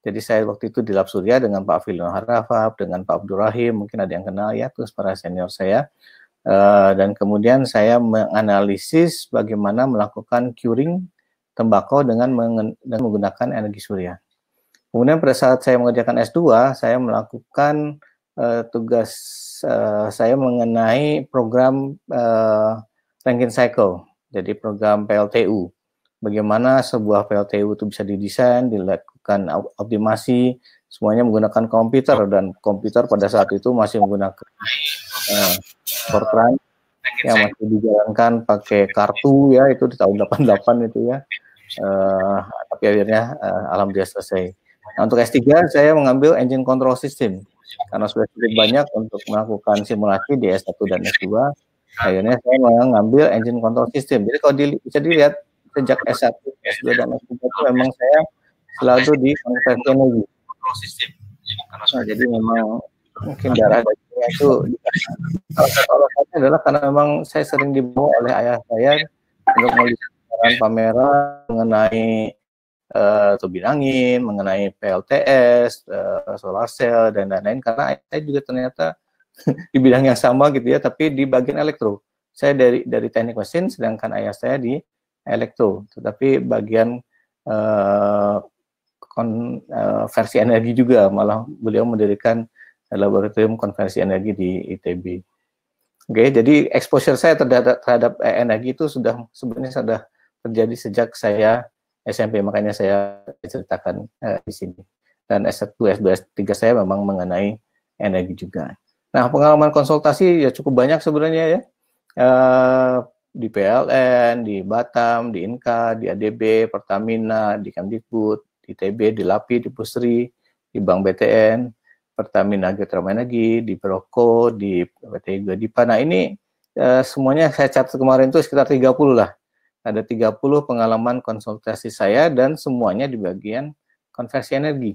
Jadi saya waktu itu di Lab Surya dengan Pak Filon Harafab, dengan Pak Abdul Rahim, mungkin ada yang kenal ya, terus para senior saya. Eh, dan kemudian saya menganalisis bagaimana melakukan curing tembakau dengan, dengan menggunakan energi surya. Kemudian pada saat saya mengerjakan S2, saya melakukan uh, tugas uh, saya mengenai program uh, Rankin Cycle, jadi program PLTU. Bagaimana sebuah PLTU itu bisa didesain, dilakukan optimasi, semuanya menggunakan komputer dan komputer pada saat itu masih menggunakan Eh, short run yang masih dijalankan pakai kartu ya itu di tahun 88 itu ya uh, tapi akhirnya uh, alhamdulillah selesai nah, untuk S3 saya mengambil engine control system karena sudah cukup banyak untuk melakukan simulasi di S1 dan S2 akhirnya saya mengambil engine control system jadi kalau dili bisa dilihat sejak S1, S2 dan S3 itu memang saya selalu di konversi energi nah, jadi memang mungkin darah itu salah itu alasannya adalah karena memang saya sering dibawa oleh ayah saya untuk melihat pameran mengenai uh, eh, tubing angin, mengenai PLTS, uh, eh, solar cell dan lain-lain karena saya juga ternyata di bidang yang sama gitu ya tapi di bagian elektro. Saya dari dari teknik mesin sedangkan ayah saya di elektro. Tetapi bagian uh, kon, uh, versi energi juga malah beliau mendirikan laboratorium konversi energi di ITB. Oke, okay, jadi exposure saya terhadap, terhadap eh, energi itu sudah sebenarnya sudah terjadi sejak saya SMP, makanya saya ceritakan eh, di sini. Dan S1, S2, S3 saya memang mengenai energi juga. Nah, pengalaman konsultasi ya cukup banyak sebenarnya ya. Eh, di PLN, di Batam, di Inka, di ADB, Pertamina, di Kemdikbud, di TB, di LAPI, di Pusri, di Bank BTN, Pertamina energi di Proko, di PT Gadipa. Nah ini uh, semuanya saya catat kemarin itu sekitar 30 lah. Ada 30 pengalaman konsultasi saya dan semuanya di bagian konversi energi.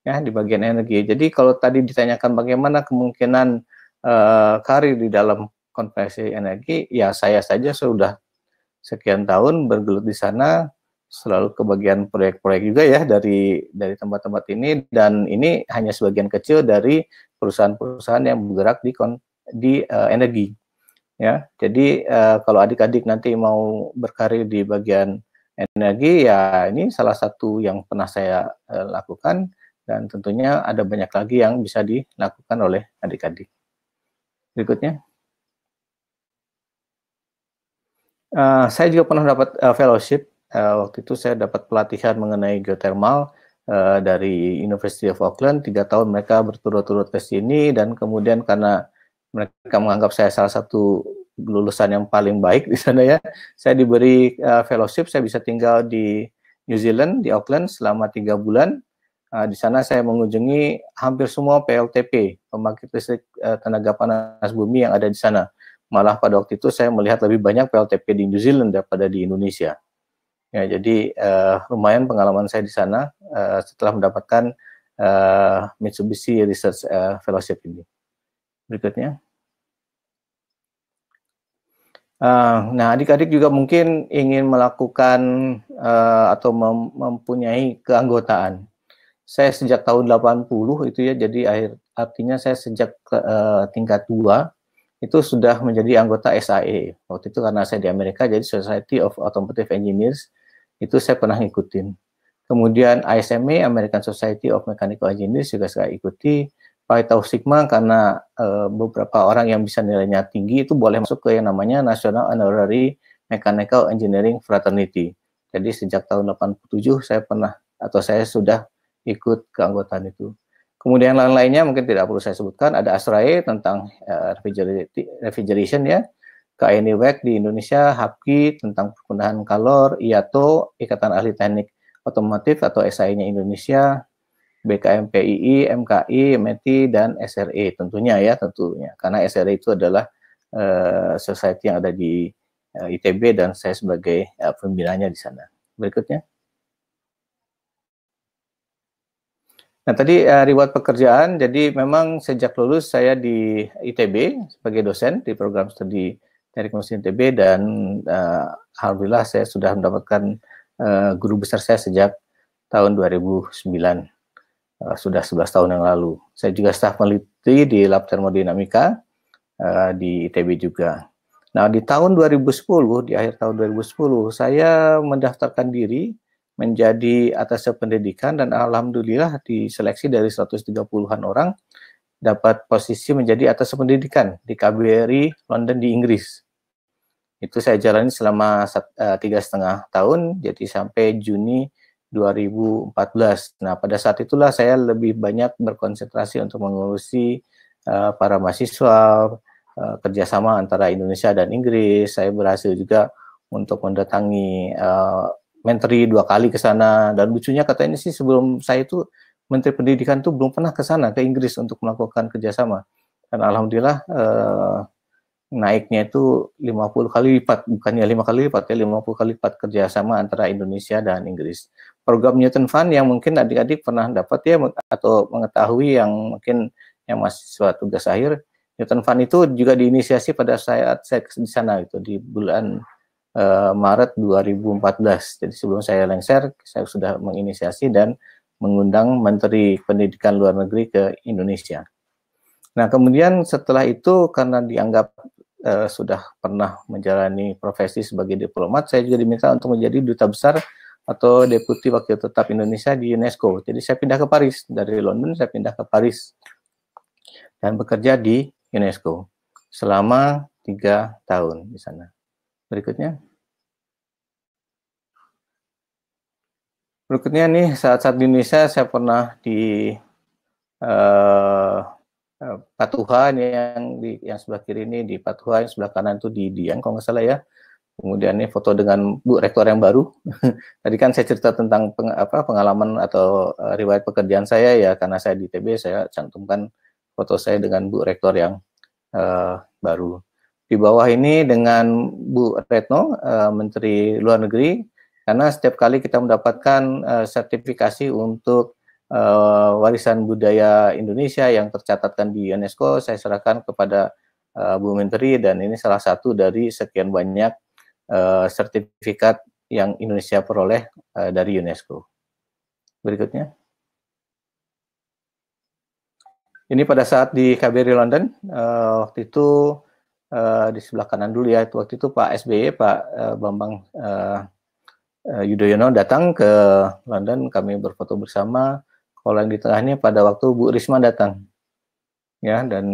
Ya, di bagian energi. Jadi kalau tadi ditanyakan bagaimana kemungkinan uh, karir di dalam konversi energi, ya saya saja sudah sekian tahun bergelut di sana, selalu kebagian proyek-proyek juga ya dari dari tempat-tempat ini dan ini hanya sebagian kecil dari perusahaan-perusahaan yang bergerak di kon, di uh, energi ya jadi uh, kalau adik-adik nanti mau berkarir di bagian energi ya ini salah satu yang pernah saya uh, lakukan dan tentunya ada banyak lagi yang bisa dilakukan oleh adik-adik berikutnya uh, saya juga pernah dapat uh, fellowship uh, waktu itu saya dapat pelatihan mengenai geothermal uh, eh, dari University of Auckland. Tiga tahun mereka berturut-turut ke sini dan kemudian karena mereka menganggap saya salah satu lulusan yang paling baik di sana ya, saya diberi uh, fellowship, saya bisa tinggal di New Zealand di Auckland selama tiga bulan. Uh, di sana saya mengunjungi hampir semua PLTP pembangkit listrik uh, tenaga panas bumi yang ada di sana. Malah pada waktu itu saya melihat lebih banyak PLTP di New Zealand daripada di Indonesia. Ya, jadi uh, lumayan pengalaman saya di sana uh, setelah mendapatkan uh, Mitsubishi Research uh, Fellowship ini. Berikutnya. Uh, nah, adik-adik juga mungkin ingin melakukan uh, atau mem mempunyai keanggotaan. Saya sejak tahun 80 itu ya, jadi akhir, artinya saya sejak uh, tingkat 2 itu sudah menjadi anggota SAE. Waktu itu karena saya di Amerika, jadi Society of Automotive Engineers itu saya pernah ikutin. Kemudian ASME, American Society of Mechanical Engineers juga saya ikuti. Pai Tau Sigma karena e, beberapa orang yang bisa nilainya tinggi itu boleh masuk ke yang namanya National Honorary Mechanical Engineering Fraternity. Jadi sejak tahun 87 saya pernah atau saya sudah ikut keanggotaan itu. Kemudian lain-lainnya mungkin tidak perlu saya sebutkan, ada ASRAE tentang uh, refrigeration ya, KNIWEC di Indonesia, HAPKI tentang penggunaan kalor, IATO, Ikatan Ahli Teknik Otomotif atau SAI-nya Indonesia, BKMPII, MKI, METI, dan SRE tentunya ya tentunya. Karena SRE itu adalah uh, society yang ada di uh, eh, ITB dan saya sebagai uh, pembinanya di sana. Berikutnya. Nah tadi uh, reward pekerjaan, jadi memang sejak lulus saya di ITB sebagai dosen di program studi teknik mesin ITB dan uh, alhamdulillah saya sudah mendapatkan uh, guru besar saya sejak tahun 2009 uh, eh, sudah 11 tahun yang lalu. Saya juga staf peneliti di lab termodinamika uh, di ITB juga. Nah, di tahun 2010, di akhir tahun 2010, saya mendaftarkan diri menjadi atas pendidikan dan alhamdulillah diseleksi dari 130-an orang dapat posisi menjadi atas pendidikan di KBRI London di Inggris. Itu saya jalani selama eh, tiga setengah tahun, jadi sampai Juni 2014. Nah, pada saat itulah saya lebih banyak berkonsentrasi untuk mengurusi uh, para mahasiswa, uh, kerjasama antara Indonesia dan Inggris. Saya berhasil juga untuk mendatangi uh, menteri dua kali ke sana. Dan lucunya katanya sih sebelum saya itu Menteri Pendidikan itu belum pernah ke sana ke Inggris untuk melakukan kerjasama. Dan alhamdulillah eh, naiknya itu 50 kali lipat, bukannya 5 kali lipat, ya 50 kali lipat kerjasama antara Indonesia dan Inggris. Program Newton Fund yang mungkin adik-adik pernah dapat ya atau mengetahui yang mungkin yang masih suatu tugas akhir, Newton Fund itu juga diinisiasi pada saat saya di sana itu di bulan eh, Maret 2014. Jadi sebelum saya lengser, saya sudah menginisiasi dan mengundang Menteri Pendidikan Luar Negeri ke Indonesia. Nah, kemudian setelah itu karena dianggap uh, sudah pernah menjalani profesi sebagai diplomat, saya juga diminta untuk menjadi duta besar atau deputi wakil tetap Indonesia di UNESCO. Jadi saya pindah ke Paris dari London, saya pindah ke Paris dan bekerja di UNESCO selama tiga tahun di sana. Berikutnya. Berikutnya nih saat-saat di Indonesia saya pernah di eh, eh Patuha yang di yang sebelah kiri ini di Patuhan yang sebelah kanan itu di Dian kalau nggak salah ya. Kemudian ini foto dengan Bu Rektor yang baru. Tadi kan saya cerita tentang peng, apa, pengalaman atau uh, riwayat pekerjaan saya ya karena saya di TB saya cantumkan foto saya dengan Bu Rektor yang uh, baru. Di bawah ini dengan Bu Retno uh, Menteri Luar Negeri karena setiap kali kita mendapatkan uh, sertifikasi untuk uh, warisan budaya Indonesia yang tercatatkan di UNESCO, saya serahkan kepada uh, Bu Menteri dan ini salah satu dari sekian banyak uh, sertifikat yang Indonesia peroleh uh, dari UNESCO. Berikutnya. Ini pada saat di KBRI London, uh, waktu itu uh, di sebelah kanan dulu ya, waktu itu Pak SBY, Pak uh, Bambang uh, uh, Yudhoyono datang ke London, kami berfoto bersama. Kalau yang di tengahnya pada waktu Bu Risma datang, ya dan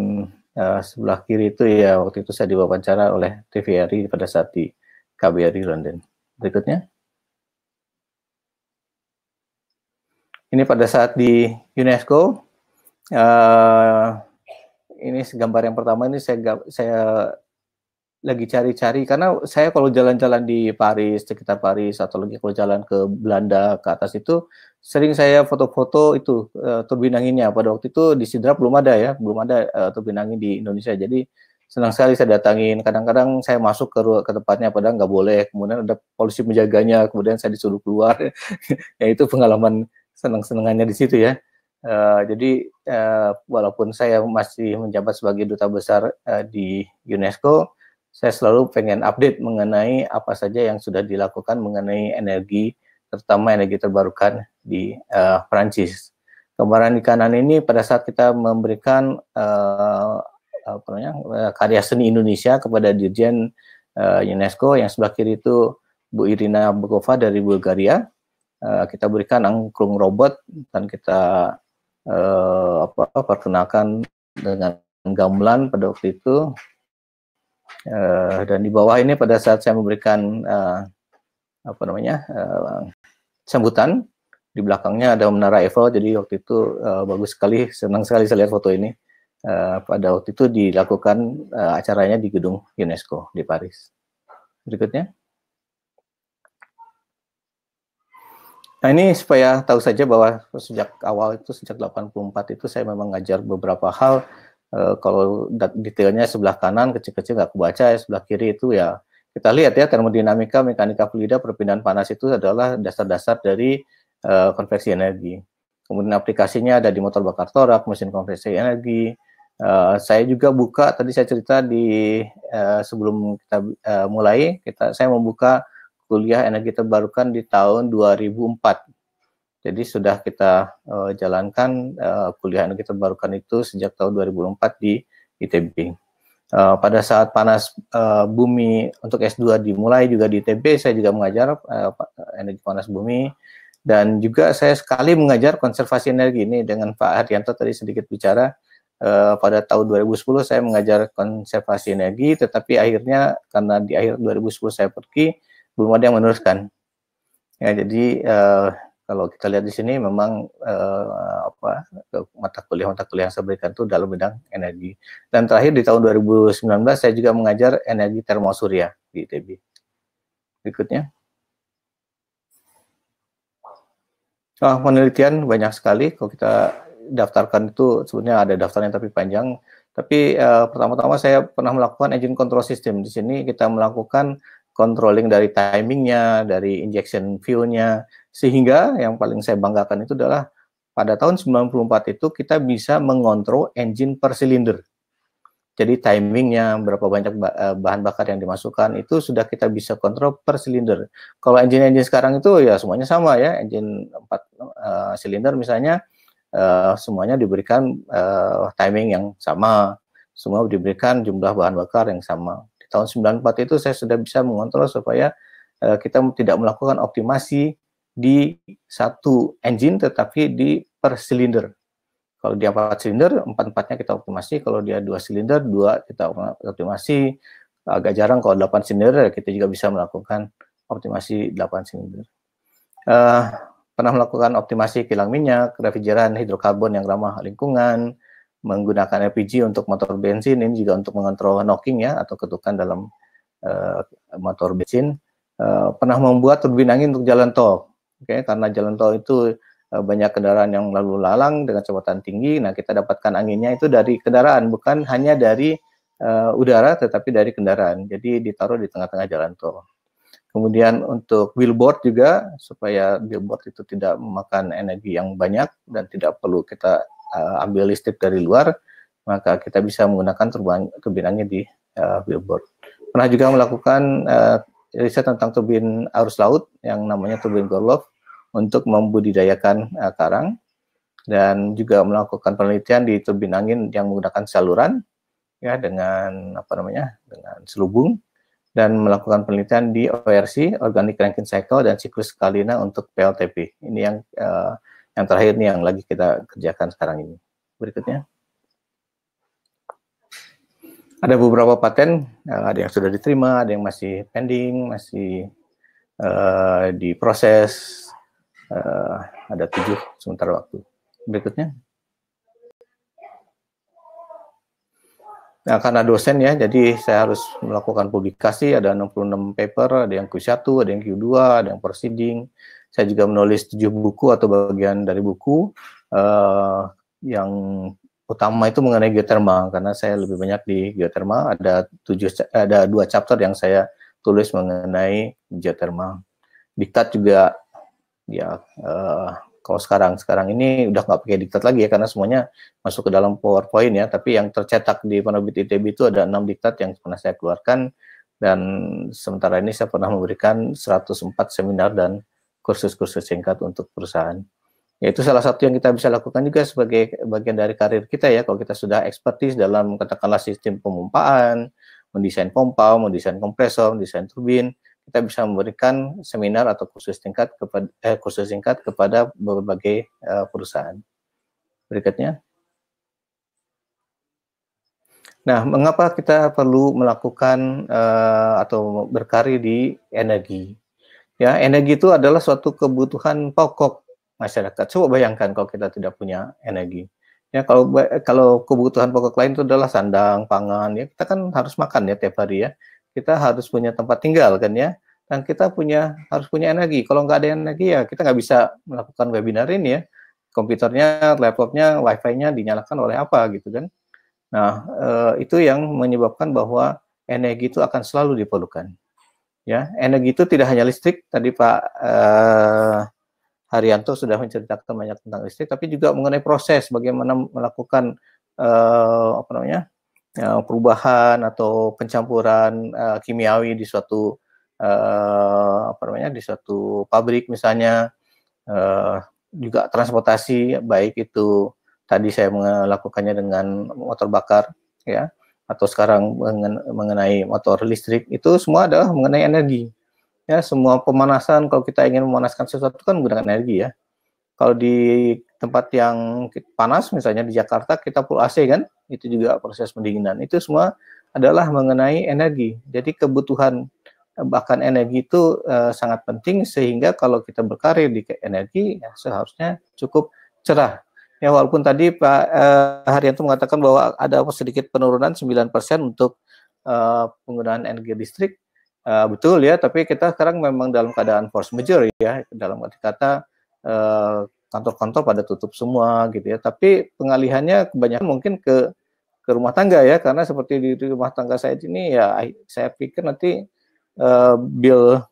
uh, sebelah kiri itu ya waktu itu saya diwawancara oleh TVRI pada saat di KBRI London. Berikutnya. Ini pada saat di UNESCO, uh, ini gambar yang pertama ini saya saya lagi cari-cari karena saya kalau jalan-jalan di Paris sekitar Paris atau lagi kalau jalan ke Belanda ke atas itu sering saya foto-foto itu uh, eh, turbin anginnya pada waktu itu di Sidrap belum ada ya belum ada uh, eh, turbin angin di Indonesia jadi senang sekali saya datangin kadang-kadang saya masuk ke ke tempatnya padahal nggak boleh kemudian ada polisi menjaganya kemudian saya disuruh keluar ya itu pengalaman senang-senangannya di situ ya Uh, jadi uh, walaupun saya masih menjabat sebagai duta besar uh, di UNESCO, saya selalu pengen update mengenai apa saja yang sudah dilakukan mengenai energi, terutama energi terbarukan di uh, Perancis. Gambaran di kanan ini pada saat kita memberikan uh, apa namanya, eh, karya seni Indonesia kepada Dirjen uh, UNESCO yang sebelah kiri itu Bu Irina Bukova dari Bulgaria. Uh, kita berikan angklung robot dan kita uh, apa, perkenalkan dengan gamelan pada waktu itu Uh, dan di bawah ini pada saat saya memberikan uh, apa namanya uh, sambutan di belakangnya ada menara Eiffel jadi waktu itu uh, bagus sekali senang sekali saya lihat foto ini uh, pada waktu itu dilakukan uh, acaranya di gedung UNESCO di Paris berikutnya Nah ini supaya tahu saja bahwa sejak awal itu sejak 84 itu saya memang ngajar beberapa hal Eh, kalau detailnya sebelah kanan kecil-kecil nggak -kecil kebaca ya sebelah kiri itu ya kita lihat ya termodinamika mekanika fluida perpindahan panas itu adalah dasar-dasar dari uh, konveksi energi. Kemudian aplikasinya ada di motor bakar torak, mesin konveksi energi. Uh, saya juga buka tadi saya cerita di uh, sebelum kita uh, mulai kita saya membuka kuliah energi terbarukan di tahun 2004 jadi sudah kita uh, jalankan uh, kuliah kita barukan itu sejak tahun 2004 di ITB. Uh, eh, pada saat panas uh, bumi untuk S2 dimulai juga di ITB, saya juga mengajar uh, energi panas bumi dan juga saya sekali mengajar konservasi energi ini dengan Pak Haryanto tadi sedikit bicara uh, pada tahun 2010 saya mengajar konservasi energi tetapi akhirnya karena di akhir 2010 saya pergi belum ada yang meneruskan. Ya jadi uh, kalau kita lihat di sini memang uh, apa mata kuliah mata kuliah yang saya berikan itu dalam bidang energi dan terakhir di tahun 2019 saya juga mengajar energi termosurya di ITB berikutnya oh, penelitian banyak sekali kalau kita daftarkan itu sebenarnya ada daftarnya tapi panjang tapi eh, pertama-tama saya pernah melakukan engine control system di sini kita melakukan controlling dari timingnya dari injection fuel nya sehingga yang paling saya banggakan itu adalah pada tahun 94 itu kita bisa mengontrol engine per silinder. Jadi timingnya, berapa banyak eh, bahan bakar yang dimasukkan itu sudah kita bisa kontrol per silinder. Kalau engine-engine sekarang itu ya semuanya sama ya, engine 4 eh, silinder misalnya uh, semuanya diberikan uh, timing yang sama, semua diberikan jumlah bahan bakar yang sama. Di tahun 94 itu saya sudah bisa mengontrol supaya uh, kita tidak melakukan optimasi di satu engine tetapi di per silinder. Kalau dia empat silinder, empat-empatnya kita optimasi. Kalau dia dua silinder, dua kita optimasi. Agak jarang kalau delapan silinder, ya kita juga bisa melakukan optimasi delapan silinder. Uh, pernah melakukan optimasi kilang minyak, refrigeran, hidrokarbon yang ramah lingkungan, menggunakan LPG untuk motor bensin, ini juga untuk mengontrol knocking ya, atau ketukan dalam uh, motor bensin. Uh, pernah membuat turbin angin untuk jalan tol, Oke, okay, karena jalan tol itu eh, banyak kendaraan yang lalu lalang dengan kecepatan tinggi. Nah, kita dapatkan anginnya itu dari kendaraan, bukan hanya dari uh, udara, tetapi dari kendaraan. Jadi ditaruh di tengah-tengah jalan tol. Kemudian untuk billboard juga supaya billboard itu tidak memakan energi yang banyak dan tidak perlu kita uh, ambil listrik dari luar, maka kita bisa menggunakan turbin turbinannya di uh, billboard. Pernah juga melakukan uh, riset tentang turbin arus laut yang namanya turbin Gorlov untuk membudidayakan uh, karang dan juga melakukan penelitian di turbin angin yang menggunakan saluran ya dengan apa namanya dengan selubung dan melakukan penelitian di ORC organic Rankine cycle dan siklus Kalina untuk PLTP. Ini yang uh, yang terakhir nih yang lagi kita kerjakan sekarang ini. Berikutnya ada beberapa paten, eh, ada yang sudah diterima, ada yang masih pending, masih uh, diproses. Uh, ada tujuh sementara waktu. Berikutnya. Nah, karena dosen ya, jadi saya harus melakukan publikasi, ada 66 paper, ada yang Q1, ada yang Q2, ada yang proceeding. Saya juga menulis tujuh buku atau bagian dari buku uh, yang utama itu mengenai geotermal karena saya lebih banyak di geotermal ada tujuh ada dua chapter yang saya tulis mengenai geotermal. diktat juga ya uh, kalau sekarang sekarang ini udah nggak pakai diktat lagi ya karena semuanya masuk ke dalam powerpoint ya tapi yang tercetak di penerbit itb itu ada enam diktat yang pernah saya keluarkan dan sementara ini saya pernah memberikan 104 seminar dan kursus-kursus singkat untuk perusahaan. Ya, itu salah satu yang kita bisa lakukan juga sebagai bagian dari karir kita ya kalau kita sudah ekspertis dalam katakanlah sistem pemompaan mendesain pompa mendesain kompresor mendesain turbin kita bisa memberikan seminar atau kursus tingkat kepada eh, kursus singkat kepada berbagai eh, perusahaan berikutnya Nah, mengapa kita perlu melakukan uh, atau berkarir di energi? Ya, energi itu adalah suatu kebutuhan pokok masyarakat. Coba bayangkan kalau kita tidak punya energi. Ya kalau kalau kebutuhan pokok lain itu adalah sandang, pangan, ya kita kan harus makan ya tiap hari ya. Kita harus punya tempat tinggal kan ya. Dan kita punya harus punya energi. Kalau nggak ada energi ya kita nggak bisa melakukan webinar ini ya. Komputernya, laptopnya, wifi-nya dinyalakan oleh apa gitu kan. Nah eh, itu yang menyebabkan bahwa energi itu akan selalu diperlukan. Ya energi itu tidak hanya listrik. Tadi Pak eh, Haryanto sudah menceritakan banyak tentang listrik, tapi juga mengenai proses bagaimana melakukan uh, apa namanya uh, perubahan atau pencampuran uh, kimiawi di suatu uh, apa namanya di suatu pabrik misalnya uh, juga transportasi baik itu tadi saya melakukannya dengan motor bakar ya atau sekarang mengenai motor listrik itu semua adalah mengenai energi Ya, semua pemanasan kalau kita ingin memanaskan sesuatu kan menggunakan energi ya. Kalau di tempat yang panas misalnya di Jakarta kita full AC kan, itu juga proses pendinginan. Itu semua adalah mengenai energi. Jadi kebutuhan bahkan energi itu uh, sangat penting sehingga kalau kita berkarir di energi ya, seharusnya cukup cerah. Ya walaupun tadi Pak uh, Haryanto mengatakan bahwa ada sedikit penurunan 9% untuk uh, penggunaan energi listrik, uh, betul ya, tapi kita sekarang memang dalam keadaan force majeure ya, dalam arti kata eh, kantor-kantor uh, pada tutup semua gitu ya. Tapi pengalihannya kebanyakan mungkin ke ke rumah tangga ya, karena seperti di rumah tangga saya ini ya, saya pikir nanti uh, bill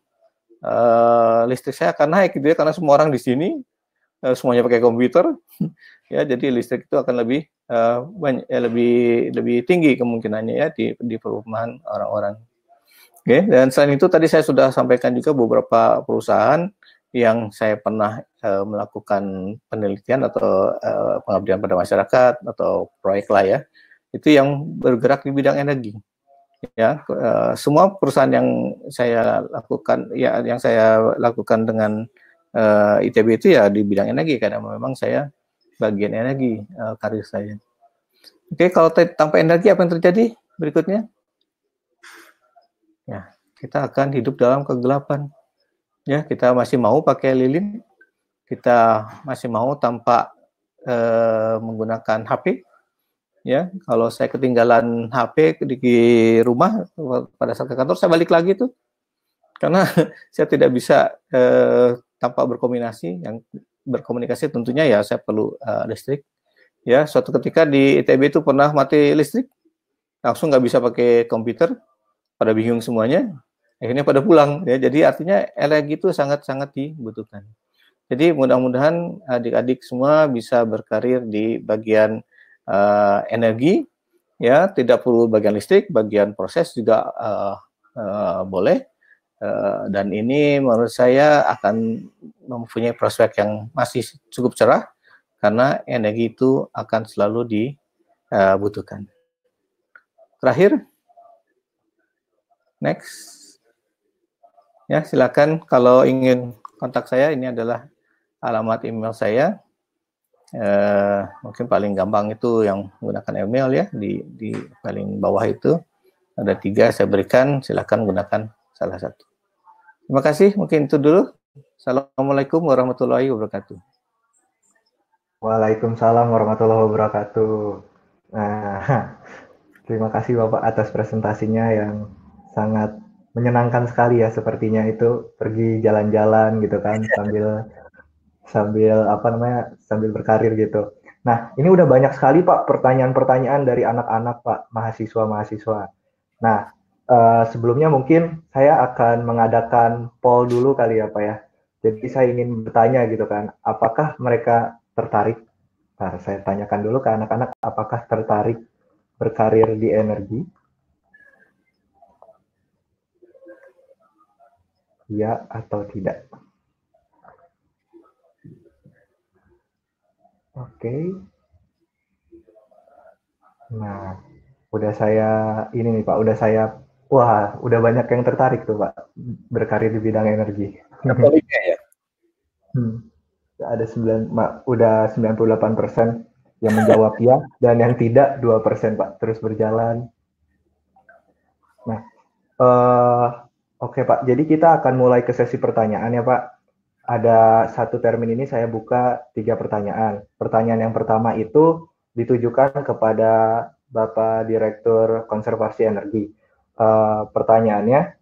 uh, listrik saya akan naik gitu ya, karena semua orang di sini uh, semuanya pakai komputer, ya jadi listrik itu akan lebih uh, banyak, ya, lebih lebih tinggi kemungkinannya ya di di perumahan orang-orang Oke, okay, dan selain itu tadi saya sudah sampaikan juga beberapa perusahaan yang saya pernah uh, melakukan penelitian atau uh, pengabdian pada masyarakat atau proyek lah ya. Itu yang bergerak di bidang energi. Ya, uh, semua perusahaan yang saya lakukan ya yang saya lakukan dengan uh, ITB itu ya di bidang energi karena memang saya bagian energi uh, karir saya. Oke, okay, kalau tanpa energi apa yang terjadi berikutnya? kita akan hidup dalam kegelapan. Ya, kita masih mau pakai lilin, kita masih mau tanpa e, eh, menggunakan HP. Ya, kalau saya ketinggalan HP di rumah pada saat ke kantor, saya balik lagi tuh, karena saya tidak bisa e, eh, tanpa berkomunikasi. Yang berkomunikasi tentunya ya saya perlu e, listrik. Ya, suatu ketika di ITB itu pernah mati listrik, langsung nggak bisa pakai komputer, pada bingung semuanya akhirnya pada pulang ya jadi artinya energi itu sangat-sangat dibutuhkan jadi mudah-mudahan adik-adik semua bisa berkarir di bagian uh, energi ya tidak perlu bagian listrik bagian proses juga uh, uh, boleh uh, dan ini menurut saya akan mempunyai prospek yang masih cukup cerah karena energi itu akan selalu dibutuhkan terakhir next Ya, silakan kalau ingin kontak saya ini adalah alamat email saya. Eh, mungkin paling gampang itu yang menggunakan email ya di di paling bawah itu ada tiga saya berikan silakan gunakan salah satu. Terima kasih mungkin itu dulu. Assalamualaikum warahmatullahi wabarakatuh.
Waalaikumsalam warahmatullahi wabarakatuh. Nah, terima kasih Bapak atas presentasinya yang sangat menyenangkan sekali ya sepertinya itu pergi jalan-jalan gitu kan iya. sambil sambil apa namanya sambil berkarir gitu. Nah, ini udah banyak sekali Pak pertanyaan-pertanyaan dari anak-anak Pak mahasiswa-mahasiswa. Nah, uh, sebelumnya mungkin saya akan mengadakan poll dulu kali ya Pak ya. Jadi saya ingin bertanya gitu kan, apakah mereka tertarik? Nah, saya tanyakan dulu ke anak-anak apakah tertarik berkarir di energi? Ya atau tidak? Oke. Nah, udah saya ini nih Pak, udah saya wah, udah banyak yang tertarik tuh Pak berkarir di bidang energi. Katolika ya. Iya. Hmm. Ada 9 Pak, udah 98 persen yang menjawab ya dan yang tidak 2 persen Pak terus berjalan. Nah, uh, Oke Pak, jadi kita akan mulai ke sesi pertanyaan ya Pak. Ada satu termin ini saya buka tiga pertanyaan. Pertanyaan yang pertama itu ditujukan kepada Bapak Direktur Konservasi Energi. Uh, pertanyaannya,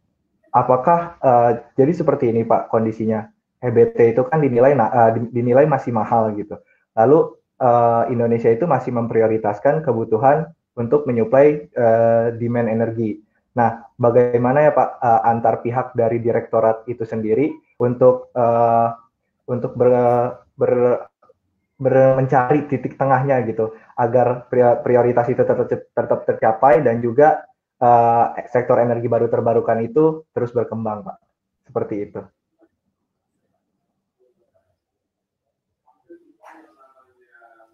apakah uh, jadi seperti ini Pak kondisinya? EBT itu kan dinilai uh, dinilai masih mahal gitu. Lalu uh, Indonesia itu masih memprioritaskan kebutuhan untuk menyuplai uh, demand energi. Nah, bagaimana ya Pak uh, antar pihak dari direktorat itu sendiri untuk uh, untuk ber, ber, ber mencari titik tengahnya gitu agar prioritas itu tetap tetap tercapai dan juga uh, sektor energi baru terbarukan itu terus berkembang Pak. Seperti itu.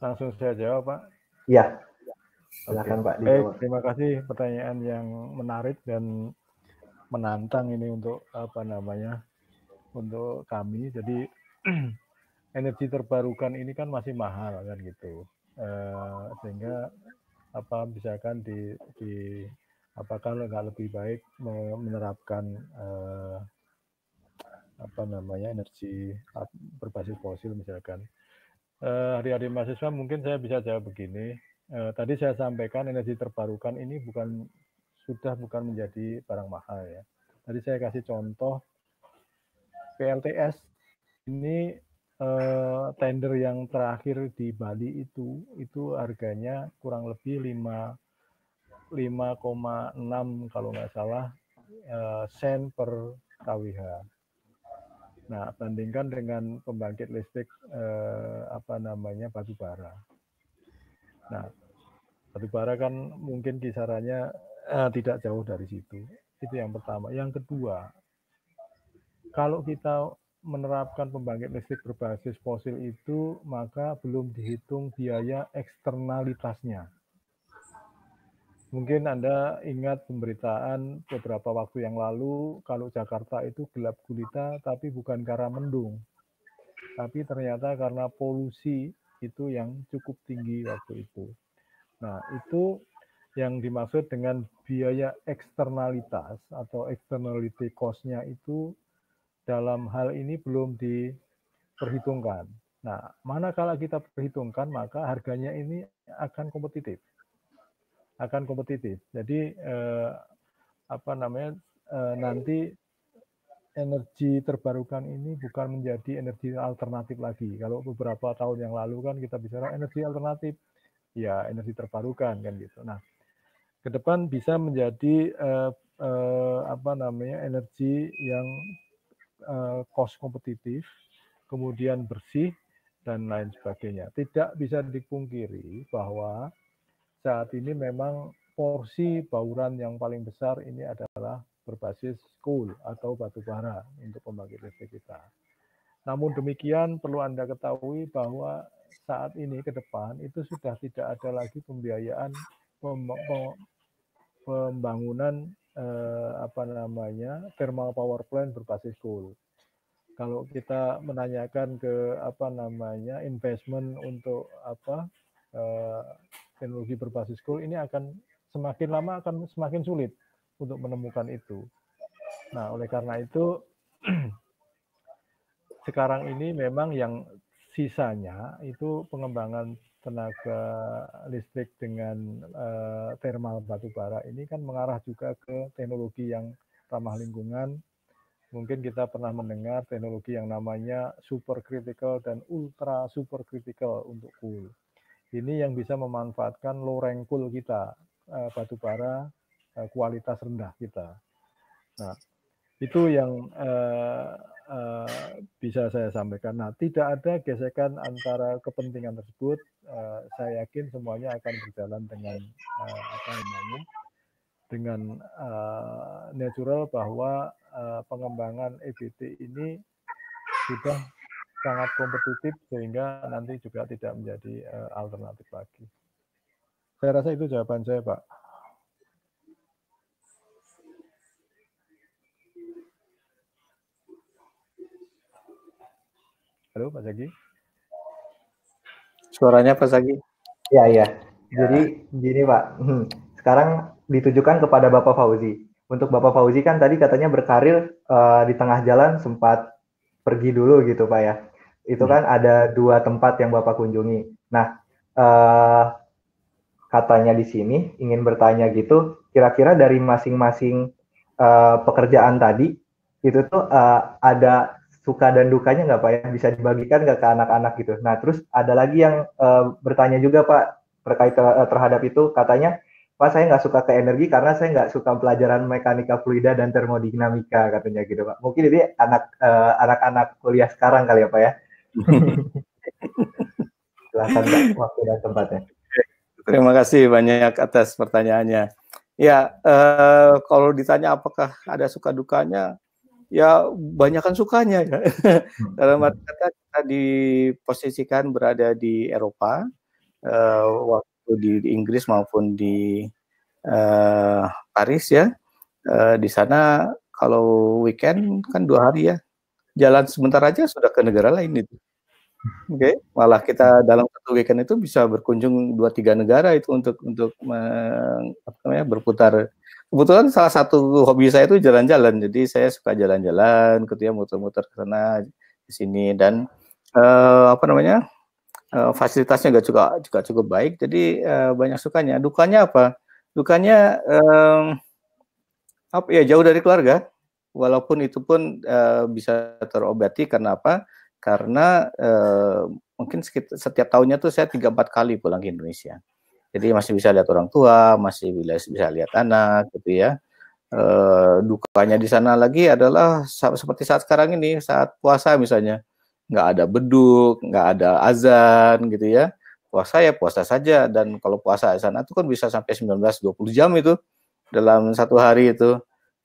Langsung saya jawab Pak.
Iya. Silakan Pak Dito. Eh, baik, terima
kasih pertanyaan yang menarik dan menantang ini untuk apa namanya untuk kami. Jadi energi terbarukan ini kan masih mahal kan gitu, eh, sehingga apa misalkan di, di apakah nggak lebih baik menerapkan eh, apa namanya energi berbasis fosil misalkan eh, hari-hari mahasiswa mungkin saya bisa jawab begini Eh, tadi saya sampaikan energi terbarukan ini bukan sudah bukan menjadi barang mahal ya. Tadi saya kasih contoh PLTS ini eh, tender yang terakhir di Bali itu itu harganya kurang lebih 5 5,6 kalau nggak salah eh, sen per kWh. Nah, bandingkan dengan pembangkit listrik eh, apa namanya batu bara. Nah, Batubara kan mungkin kisarannya eh, tidak jauh dari situ. Itu yang pertama. Yang kedua, kalau kita menerapkan pembangkit listrik berbasis fosil itu, maka belum dihitung biaya eksternalitasnya. Mungkin Anda ingat pemberitaan beberapa waktu yang lalu, kalau Jakarta itu gelap gulita, tapi bukan karena mendung. Tapi ternyata karena polusi itu yang cukup tinggi waktu itu. Nah, itu yang dimaksud dengan biaya eksternalitas atau externality cost-nya itu dalam hal ini belum diperhitungkan. Nah, manakala kita perhitungkan, maka harganya ini akan kompetitif. Akan kompetitif. Jadi, eh, apa namanya, eh, nanti energi terbarukan ini bukan menjadi energi alternatif lagi. Kalau beberapa tahun yang lalu kan kita bicara energi alternatif, ya energi terbarukan kan gitu. Nah, ke depan bisa menjadi eh, eh, apa namanya energi yang eh, cost kompetitif, kemudian bersih dan lain sebagainya. Tidak bisa dipungkiri bahwa saat ini memang porsi bauran yang paling besar ini adalah berbasis coal atau batu bara untuk pembangkit listrik kita. Namun demikian perlu Anda ketahui bahwa saat ini ke depan itu sudah tidak ada lagi pembiayaan pembangunan eh, apa namanya thermal power plant berbasis coal. Kalau kita menanyakan ke apa namanya investment untuk apa eh, teknologi berbasis coal ini akan semakin lama akan semakin sulit untuk menemukan itu. Nah, oleh karena itu sekarang ini memang yang sisanya itu pengembangan tenaga listrik dengan uh, thermal batu bara ini kan mengarah juga ke teknologi yang ramah lingkungan. Mungkin kita pernah mendengar teknologi yang namanya supercritical dan ultra supercritical untuk cool. Ini yang bisa memanfaatkan loreng cool kita, uh, eh, batu bara uh, eh, kualitas rendah kita. Nah, itu yang uh, Eh, bisa saya sampaikan. Nah, tidak ada gesekan antara kepentingan tersebut. Eh, saya yakin semuanya akan berjalan dengan eh, apa namanya, dengan natural bahwa pengembangan EBT ini sudah sangat kompetitif sehingga nanti juga tidak menjadi alternatif lagi. Saya rasa itu jawaban saya, Pak.
Halo Pak Zagi. Suaranya Pak Zagi. Ya, ya. ya. Jadi gini Pak, hmm. sekarang ditujukan kepada Bapak Fauzi. Untuk Bapak Fauzi kan tadi katanya berkarir uh, di tengah jalan sempat pergi dulu gitu Pak ya. Itu hmm. kan ada dua tempat yang Bapak kunjungi. Nah, uh, katanya di sini ingin bertanya gitu, kira-kira dari masing-masing uh, pekerjaan tadi itu tuh uh, ada suka dan dukanya nggak Pak ya? Bisa dibagikan nggak ke anak-anak gitu? Nah terus ada lagi yang uh, bertanya juga Pak terkait ter eh, terhadap itu katanya Pak saya nggak suka ke energi karena saya nggak suka pelajaran mekanika fluida dan termodinamika katanya gitu Pak. Mungkin ini anak eh, anak-anak kuliah sekarang kali ya Pak ya. Silahkan Pak waktu dan tempatnya. Terima
kasih banyak atas pertanyaannya. Ya, eh, kalau ditanya apakah ada suka dukanya, ya banyak kan sukanya ya. Hmm. Dalam arti kata kita diposisikan berada di Eropa, uh, waktu di, Inggris maupun di uh, Paris ya. Uh, di sana kalau weekend kan dua hari ya, jalan sebentar aja sudah ke negara lain itu. Oke, okay. malah kita dalam satu weekend itu bisa berkunjung dua tiga negara itu untuk untuk meng, apa namanya berputar kebetulan salah satu hobi saya itu jalan-jalan. Jadi saya suka jalan-jalan, ketika muter-muter ke sana di sini dan uh, apa namanya? Uh, fasilitasnya juga juga juga cukup baik. Jadi uh, banyak sukanya. Dukanya apa? Dukanya um, apa ya jauh dari keluarga. Walaupun itu pun uh, bisa terobati karena apa? Karena uh, mungkin sekitar, setiap tahunnya tuh saya tiga empat kali pulang ke Indonesia. Jadi masih bisa lihat orang tua, masih bisa lihat anak, gitu ya. E, dukanya di sana lagi adalah seperti saat sekarang ini, saat puasa misalnya, nggak ada beduk, nggak ada azan, gitu ya. Puasa ya puasa saja, dan kalau puasa di sana itu kan bisa sampai 19-20 jam itu dalam satu hari itu.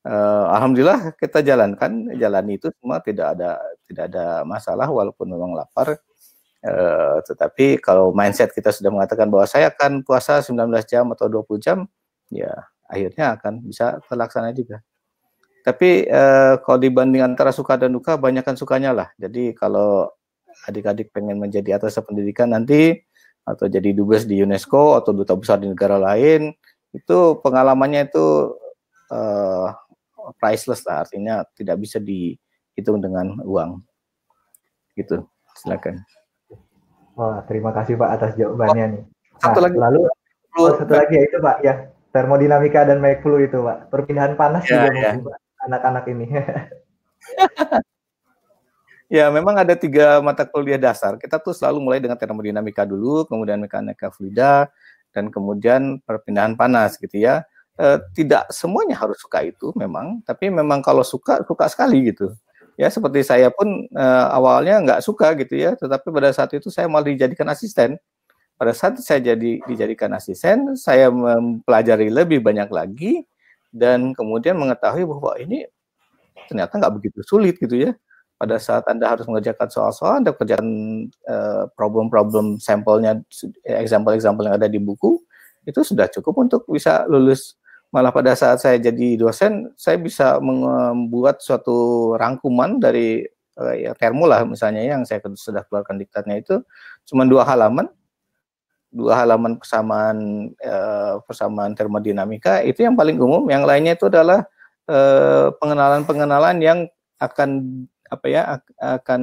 E, Alhamdulillah kita jalankan, jalan itu cuma tidak ada tidak ada masalah, walaupun memang lapar Eh, tetapi kalau mindset kita sudah mengatakan bahwa saya akan puasa 19 jam atau 20 jam, ya akhirnya akan bisa terlaksana juga. Tapi uh, kalau dibanding antara suka dan duka, banyakkan sukanya lah. Jadi kalau adik-adik pengen menjadi atas pendidikan nanti, atau jadi dubes di UNESCO atau duta besar di negara lain, itu pengalamannya itu uh, priceless lah, artinya tidak bisa dihitung dengan uang. Gitu, silakan.
Wah, terima kasih Pak atas jawabannya oh, nih. Satu nah, lagi. Lalu oh, satu lagi ya itu Pak ya termodinamika dan make flu itu Pak. Perpindahan panas ya, juga ya. anak-anak ini.
ya, memang ada tiga mata kuliah dasar. Kita tuh selalu mulai dengan termodinamika dulu, kemudian mekanika fluida, dan kemudian perpindahan panas gitu ya. E, tidak semuanya harus suka itu memang, tapi memang kalau suka suka sekali gitu ya seperti saya pun uh, awalnya nggak suka gitu ya tetapi pada saat itu saya malah dijadikan asisten pada saat saya jadi dijadikan asisten saya mempelajari lebih banyak lagi dan kemudian mengetahui bahwa ini ternyata nggak begitu sulit gitu ya pada saat anda harus mengerjakan soal-soal anda kerjakan uh, problem-problem sampelnya eh, example-example yang ada di buku itu sudah cukup untuk bisa lulus malah pada saat saya jadi dosen saya bisa membuat suatu rangkuman dari uh, ya termula misalnya yang saya sudah keluarkan diktatnya itu cuma dua halaman dua halaman persamaan uh, eh, persamaan termodinamika itu yang paling umum yang lainnya itu adalah pengenalan eh, pengenalan-pengenalan yang akan apa ya akan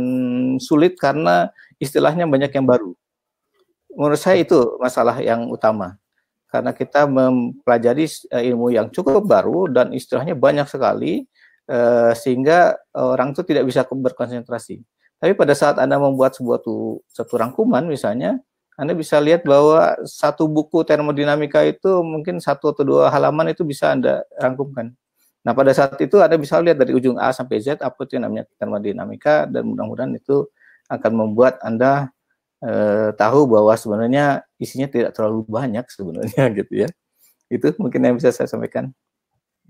sulit karena istilahnya banyak yang baru menurut saya itu masalah yang utama karena kita mempelajari eh, ilmu yang cukup baru dan istilahnya banyak sekali eh, sehingga orang itu tidak bisa berkonsentrasi. Tapi pada saat Anda membuat sebuah tu, satu rangkuman misalnya, Anda bisa lihat bahwa satu buku termodinamika itu mungkin satu atau dua halaman itu bisa Anda rangkumkan. Nah, pada saat itu Anda bisa lihat dari ujung A sampai Z apa itu yang namanya termodinamika dan mudah-mudahan itu akan membuat Anda eh, tahu bahwa sebenarnya isinya tidak terlalu banyak sebenarnya gitu ya. Itu mungkin yang bisa saya sampaikan.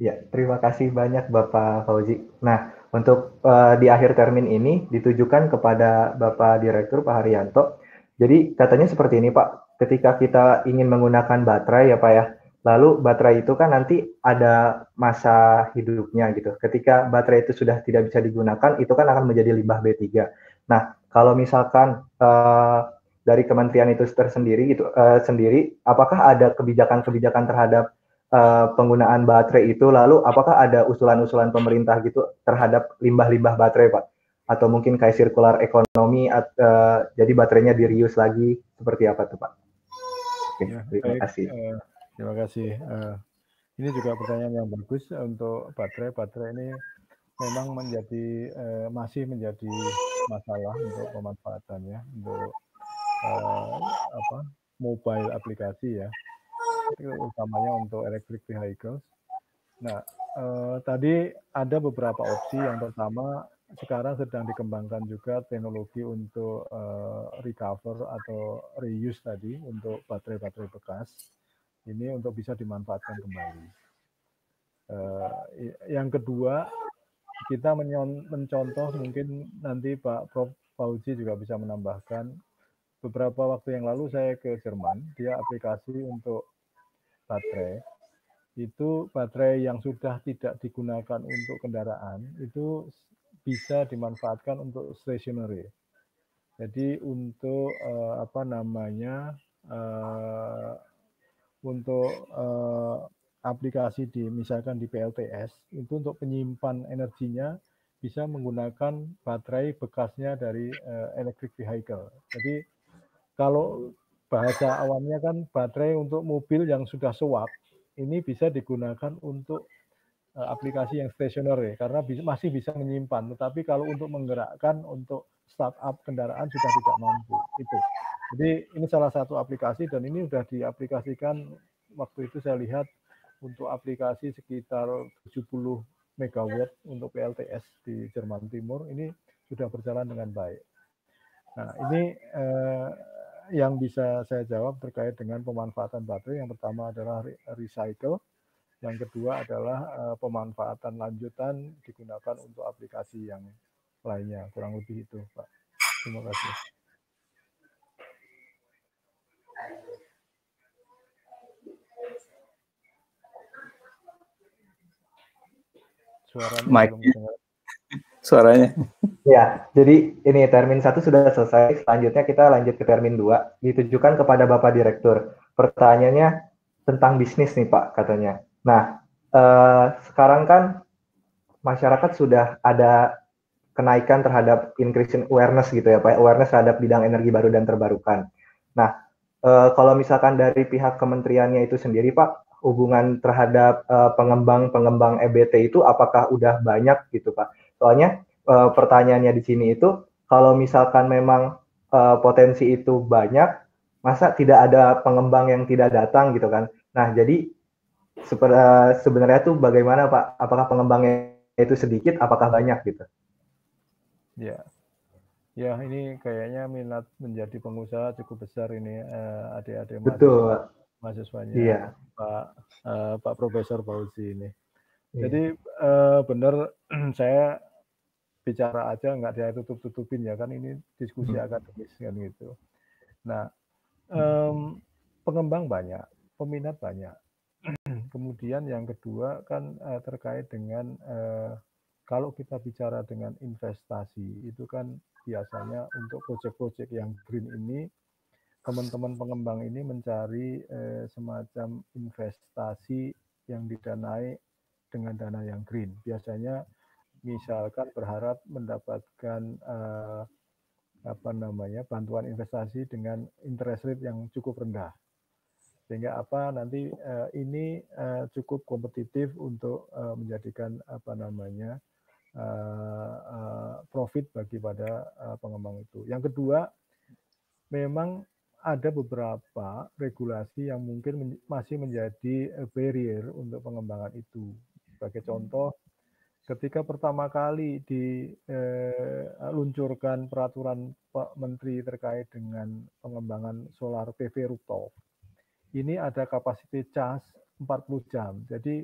Ya, terima kasih banyak Bapak Fauzi. Nah, untuk uh, di akhir termin ini ditujukan kepada Bapak Direktur Pak Haryanto. Jadi katanya seperti ini Pak, ketika kita ingin menggunakan baterai ya Pak ya, lalu baterai itu kan nanti ada masa hidupnya gitu. Ketika baterai itu sudah tidak bisa digunakan, itu kan akan menjadi limbah B3. Nah, kalau misalkan uh, dari kementerian itu tersendiri gitu uh, sendiri apakah ada kebijakan-kebijakan terhadap uh, penggunaan baterai itu lalu apakah ada usulan-usulan pemerintah gitu terhadap limbah-limbah baterai Pak atau mungkin kayak sirkular ekonomi at, uh, jadi baterainya di reuse lagi seperti apa tuh Pak Oke, ya, terima baik. kasih
uh, terima kasih uh, ini juga pertanyaan yang bagus untuk baterai baterai ini memang menjadi eh, masih menjadi masalah untuk pemanfaatannya untuk eh, apa mobile aplikasi ya utamanya untuk electric vehicles. Nah eh, tadi ada beberapa opsi yang pertama sekarang sedang dikembangkan juga teknologi untuk eh, recover atau reuse tadi untuk baterai-baterai bekas ini untuk bisa dimanfaatkan kembali. Uh, yang kedua kita mencontoh mungkin nanti Pak Prof Fauzi juga bisa menambahkan beberapa waktu yang lalu saya ke Jerman dia aplikasi untuk baterai itu baterai yang sudah tidak digunakan untuk kendaraan itu bisa dimanfaatkan untuk stationary jadi untuk eh, apa namanya eh, untuk eh, aplikasi di misalkan di PLTS itu untuk penyimpan energinya bisa menggunakan baterai bekasnya dari uh, electric vehicle. Jadi kalau bahasa awamnya kan baterai untuk mobil yang sudah sewap ini bisa digunakan untuk uh, aplikasi yang stationary karena bisa, masih bisa menyimpan tetapi kalau untuk menggerakkan untuk startup kendaraan sudah tidak mampu itu. Jadi ini salah satu aplikasi dan ini sudah diaplikasikan waktu itu saya lihat untuk aplikasi sekitar 70 megawatt untuk PLTS di Jerman Timur ini sudah berjalan dengan baik. Nah, ini eh, yang bisa saya jawab terkait dengan pemanfaatan baterai. Yang pertama adalah recycle, yang kedua adalah eh, pemanfaatan lanjutan digunakan untuk aplikasi yang lainnya. Kurang lebih itu, Pak. Terima kasih.
Suaranya Mike. Suaranya. Ya, jadi ini termin satu sudah selesai. Selanjutnya kita lanjut ke termin dua. Ditujukan kepada Bapak Direktur. Pertanyaannya tentang bisnis nih Pak katanya. Nah, eh, sekarang kan masyarakat sudah ada kenaikan terhadap increase in awareness gitu ya Pak. Awareness terhadap bidang energi baru dan terbarukan. Nah, eh, kalau misalkan dari pihak kementeriannya itu sendiri Pak, hubungan terhadap pengembang-pengembang eh, uh, EBT itu apakah udah banyak gitu Pak? Soalnya uh, pertanyaannya di sini itu kalau misalkan memang uh, potensi itu banyak, masa tidak ada pengembang yang tidak datang gitu kan? Nah jadi seper, uh, sebenarnya tuh bagaimana Pak? Apakah pengembangnya itu sedikit? Apakah banyak gitu?
Ya, ya ini kayaknya minat menjadi pengusaha cukup besar ini adik-adik. Uh, Betul mahasiswanya iya. Pak uh, Pak Profesor Fauzi ini. Iya. Jadi uh, benar saya bicara aja nggak dia tutup-tutupin ya kan ini diskusi hmm. akademis kan gitu. Nah, um, pengembang banyak, peminat banyak. Kemudian yang kedua kan uh, terkait dengan uh, kalau kita bicara dengan investasi itu kan biasanya untuk proyek-proyek yang green ini teman-teman pengembang ini mencari eh, semacam investasi yang didanai dengan dana yang green. Biasanya misalkan berharap mendapatkan eh, apa namanya bantuan investasi dengan interest rate yang cukup rendah sehingga apa nanti eh, ini eh, cukup kompetitif untuk eh, menjadikan apa namanya eh, eh profit bagi pada eh, pengembang itu. Yang kedua, memang ada beberapa regulasi yang mungkin masih menjadi eh, barrier untuk pengembangan itu. Sebagai hmm. contoh, ketika pertama kali diluncurkan eh, peraturan Pak Menteri terkait dengan pengembangan solar PV rooftop, ini ada kapasiti charge 40 jam. Jadi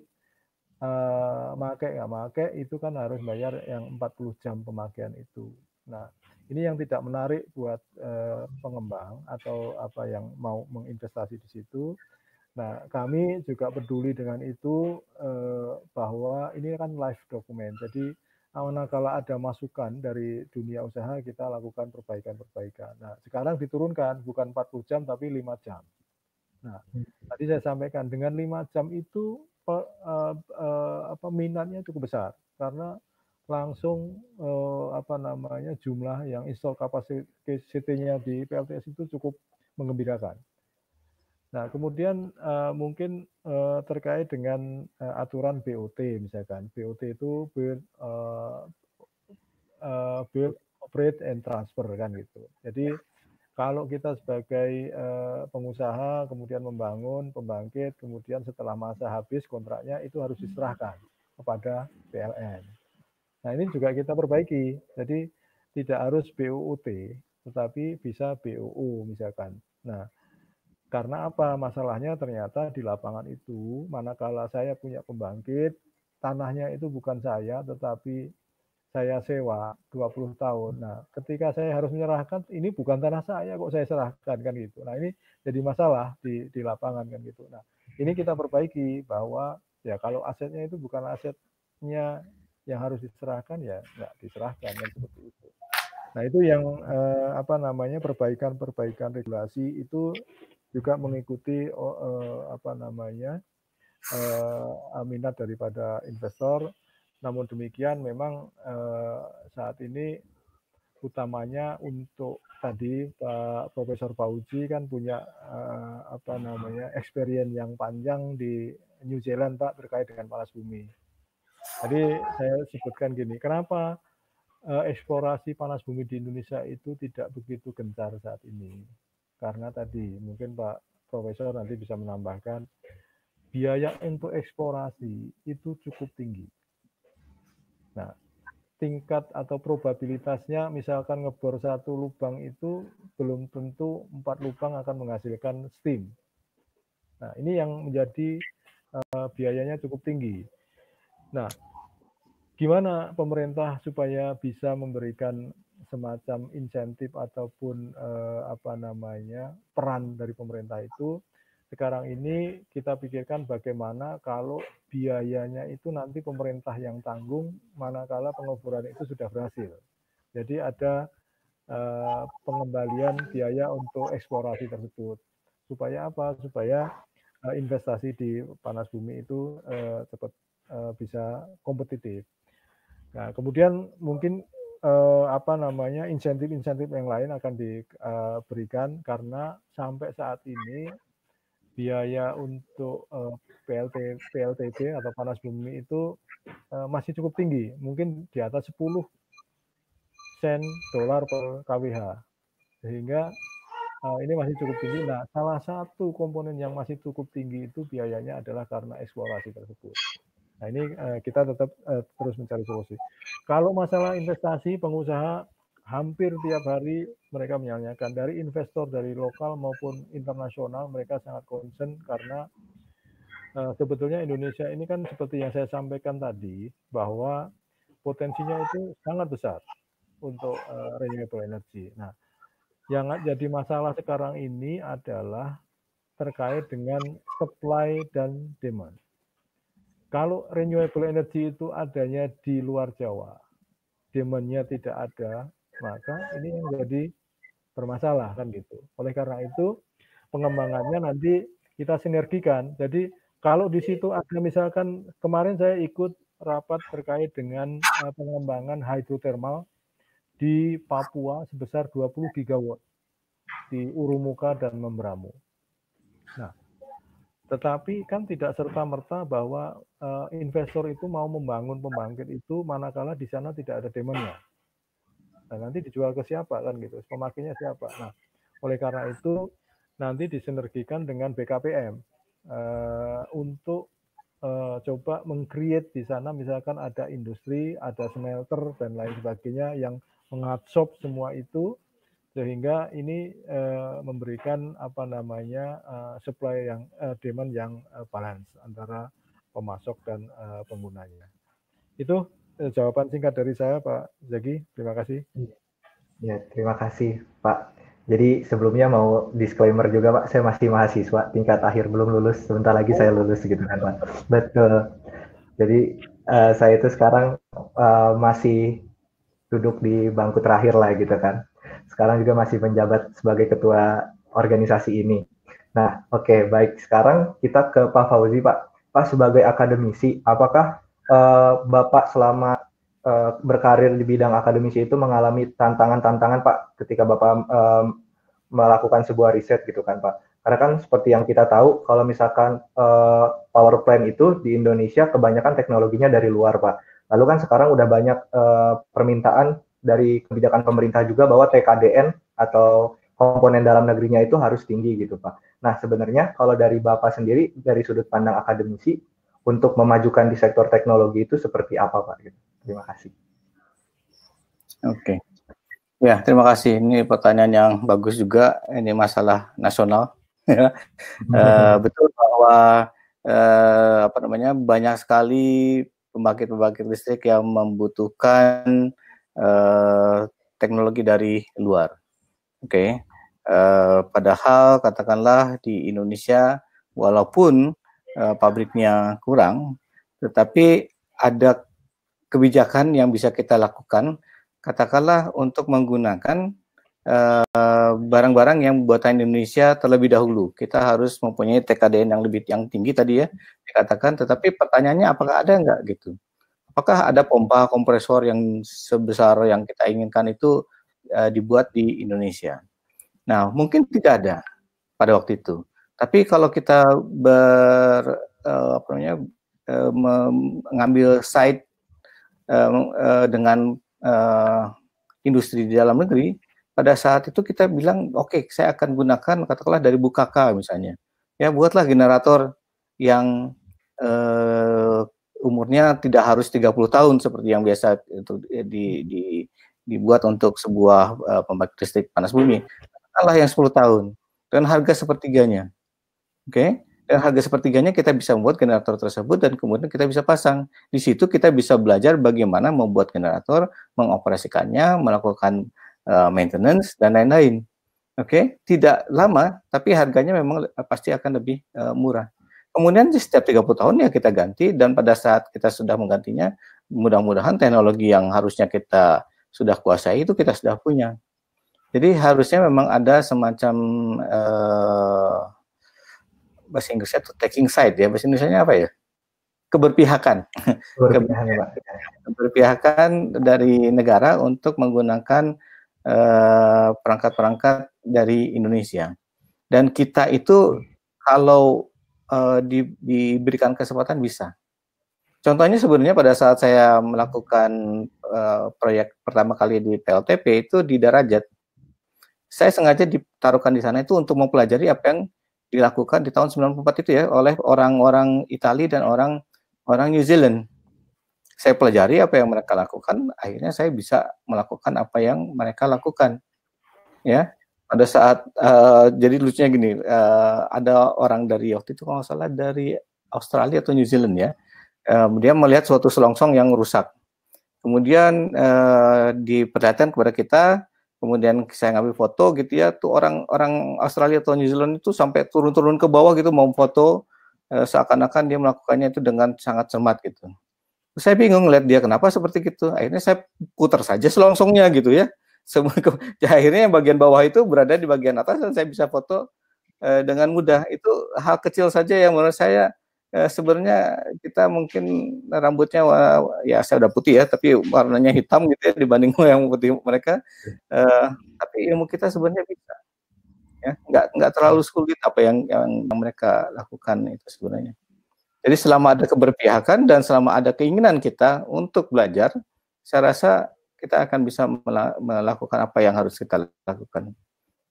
eh, make nggak make itu kan harus bayar yang 40 jam pemakaian itu. Nah, ini yang tidak menarik buat eh, pengembang atau apa yang mau menginvestasi di situ. Nah, kami juga peduli dengan itu eh, bahwa ini kan live dokumen. Jadi kalau ada masukan dari dunia usaha kita lakukan perbaikan-perbaikan. Nah, sekarang diturunkan bukan 40 jam tapi 5 jam. Nah, tadi saya sampaikan dengan 5 jam itu pe, eh, eh, apa minatnya cukup besar karena langsung eh, apa namanya jumlah yang install capacity-nya di PLTS itu cukup mengembirakan. Nah, kemudian eh, mungkin eh, terkait dengan eh, aturan BOT misalkan. BOT itu build, eh, eh, build operate and transfer kan gitu. Jadi kalau kita sebagai eh, pengusaha kemudian membangun, pembangkit, kemudian setelah masa habis kontraknya itu harus diserahkan kepada PLN. Nah ini juga kita perbaiki. Jadi tidak harus BUUT, tetapi bisa BUU misalkan. Nah karena apa? Masalahnya ternyata di lapangan itu, manakala saya punya pembangkit, tanahnya itu bukan saya, tetapi saya sewa 20 tahun. Nah, ketika saya harus menyerahkan, ini bukan tanah saya kok saya serahkan kan gitu. Nah, ini jadi masalah di, di lapangan kan gitu. Nah, ini kita perbaiki bahwa ya kalau asetnya itu bukan asetnya yang harus diserahkan ya nggak diserahkan dan seperti itu. Nah itu yang eh, apa namanya perbaikan-perbaikan regulasi itu juga mengikuti oh, eh, apa namanya eh, minat daripada investor. Namun demikian memang eh, saat ini utamanya untuk tadi Pak Profesor Pauji kan punya eh, apa namanya experience yang panjang di New Zealand Pak terkait dengan palas bumi. Tadi saya sebutkan gini, kenapa eh, eksplorasi panas bumi di Indonesia itu tidak begitu gencar saat ini? Karena tadi mungkin Pak Profesor nanti bisa menambahkan biaya untuk eksplorasi itu cukup tinggi. Nah, tingkat atau probabilitasnya misalkan ngebor satu lubang itu belum tentu empat lubang akan menghasilkan steam. Nah, ini yang menjadi uh, biayanya cukup tinggi. Nah, gimana pemerintah supaya bisa memberikan semacam insentif ataupun eh, apa namanya peran dari pemerintah itu sekarang ini kita pikirkan bagaimana kalau biayanya itu nanti pemerintah yang tanggung manakala penguburan itu sudah berhasil. Jadi ada eh, pengembalian biaya untuk eksplorasi tersebut. Supaya apa? Supaya eh, investasi di panas bumi itu eh, cepat Eh, bisa kompetitif. Nah, kemudian mungkin uh, apa namanya insentif-insentif yang lain akan diberikan eh, karena sampai saat ini biaya untuk uh, PLT PLTB atau panas bumi itu uh, masih cukup tinggi, mungkin di atas 10 sen dolar per kWh. Sehingga ini masih cukup tinggi. Nah, salah satu komponen yang masih cukup tinggi itu biayanya adalah karena eksplorasi tersebut. Nah ini uh, kita tetap uh, terus mencari solusi. Kalau masalah investasi, pengusaha hampir tiap hari mereka menyanyikan dari investor dari lokal maupun internasional mereka sangat concern karena uh, sebetulnya Indonesia ini kan seperti yang saya sampaikan tadi bahwa potensinya itu sangat besar untuk uh, renewable energy. Nah yang jadi masalah sekarang ini adalah terkait dengan supply dan demand kalau renewable energy itu adanya di luar Jawa, demandnya tidak ada, maka ini menjadi bermasalah kan gitu. Oleh karena itu pengembangannya nanti kita sinergikan. Jadi kalau di situ ada misalkan kemarin saya ikut rapat terkait dengan eh, pengembangan hidrotermal di Papua sebesar 20 gigawatt di Urumuka dan Membramu. Nah, tetapi kan tidak serta-merta bahwa uh, investor itu mau membangun pembangkit itu manakala di sana tidak ada demandnya. Nah, nanti dijual ke siapa kan gitu, pemakainya siapa. Nah, oleh karena itu nanti disinergikan dengan BKPM uh, eh, untuk uh, coba mengcreate di sana misalkan ada industri, ada smelter dan lain sebagainya yang mengabsorb semua itu sehingga ini uh, memberikan apa namanya uh, supply yang uh, demand yang uh, balance antara pemasok dan uh, penggunanya. Itu uh, jawaban singkat dari saya Pak Zaki. Terima kasih.
Ya, terima kasih Pak. Jadi sebelumnya mau disclaimer juga Pak, saya masih mahasiswa tingkat akhir belum lulus, sebentar lagi saya oh. lulus gitu kan Pak. Betul. Jadi uh, saya itu sekarang uh, masih duduk di bangku terakhir lah gitu kan sekarang juga masih menjabat sebagai ketua organisasi ini. Nah, oke, okay, baik. Sekarang kita ke Pak Fauzi, Pak. Pak sebagai akademisi, apakah uh, Bapak selama uh, berkarir di bidang akademisi itu mengalami tantangan-tantangan, Pak, ketika Bapak um, melakukan sebuah riset gitu kan, Pak? Karena kan seperti yang kita tahu, kalau misalkan uh, power plant itu di Indonesia kebanyakan teknologinya dari luar, Pak. Lalu kan sekarang udah banyak uh, permintaan dari kebijakan pemerintah juga bahwa TKDN atau komponen dalam negerinya itu harus tinggi gitu Pak. Nah sebenarnya kalau dari Bapak sendiri dari sudut pandang akademisi untuk memajukan di sektor teknologi itu seperti apa Pak? Terima kasih.
Oke. Okay. Ya, terima kasih. Ini pertanyaan yang bagus juga. Ini masalah nasional. Ya. Eh, betul bahwa uh, apa namanya banyak sekali pembangkit-pembangkit listrik yang membutuhkan Eh, teknologi dari luar. Oke. Okay. Uh, eh, padahal katakanlah di Indonesia walaupun uh, pabriknya kurang tetapi ada kebijakan yang bisa kita lakukan katakanlah untuk menggunakan barang-barang uh, yang buatan Indonesia terlebih dahulu. Kita harus mempunyai TKDN yang lebih yang tinggi tadi ya dikatakan. Tetapi pertanyaannya apakah ada nggak gitu? apakah ada pompa kompresor yang sebesar yang kita inginkan itu uh, dibuat di Indonesia? Nah, mungkin tidak ada pada waktu itu. Tapi kalau kita ber uh, apa namanya uh, mengambil side uh, uh, dengan uh, industri di dalam negeri, pada saat itu kita bilang, oke, okay, saya akan gunakan katakanlah dari Bukaka misalnya, ya buatlah generator yang umurnya tidak harus 30 tahun seperti yang biasa itu di, di dibuat untuk sebuah uh, pembangkit listrik panas bumi. Katakanlah yang 10 tahun dan harga sepertiganya. Oke. Okay? Dan harga sepertiganya kita bisa membuat generator tersebut dan kemudian kita bisa pasang. Di situ kita bisa belajar bagaimana membuat generator, mengoperasikannya, melakukan uh, maintenance dan lain-lain. Oke, okay? tidak lama tapi harganya memang pasti akan lebih uh, murah. Kemudian di setiap 30 tahun ya kita ganti dan pada saat kita sudah menggantinya, mudah-mudahan teknologi yang harusnya kita sudah kuasai itu kita sudah punya. Jadi harusnya memang ada semacam uh, bahasa Inggrisnya itu taking side ya, bahasa Indonesia apa ya? Keberpihakan. Keberpihakan. Keberpihakan dari negara untuk menggunakan eh, perangkat-perangkat uh, dari Indonesia. Dan kita itu kalau uh, di, diberikan kesempatan bisa. Contohnya sebenarnya pada saat saya melakukan uh, proyek pertama kali di PLTP itu di Darajat, saya sengaja ditaruhkan di sana itu untuk mempelajari apa yang dilakukan di tahun 94 itu ya oleh orang-orang Italia dan orang orang New Zealand. Saya pelajari apa yang mereka lakukan, akhirnya saya bisa melakukan apa yang mereka lakukan. Ya pada saat uh, jadi lucunya gini uh, ada orang dari waktu itu kalau nggak salah dari Australia atau New Zealand ya uh, dia melihat suatu selongsong yang rusak kemudian uh, diperlihatkan kepada kita kemudian saya ngambil foto gitu ya tuh orang-orang Australia atau New Zealand itu sampai turun-turun ke bawah gitu mau foto uh, seakan-akan dia melakukannya itu dengan sangat cermat gitu saya bingung lihat dia kenapa seperti itu. akhirnya saya putar saja selongsongnya gitu ya semua ke, ya, akhirnya yang bagian bawah itu berada di bagian atas dan saya bisa foto eh, dengan mudah. Itu hal kecil saja yang menurut saya eh, sebenarnya kita mungkin rambutnya ya saya udah putih ya, tapi warnanya hitam gitu ya dibanding yang putih mereka. Eh, tapi ilmu kita sebenarnya bisa. Ya, nggak nggak terlalu sulit apa yang yang mereka lakukan itu sebenarnya. Jadi selama ada keberpihakan dan selama ada keinginan kita untuk belajar, saya rasa kita akan bisa melakukan apa yang harus kita lakukan.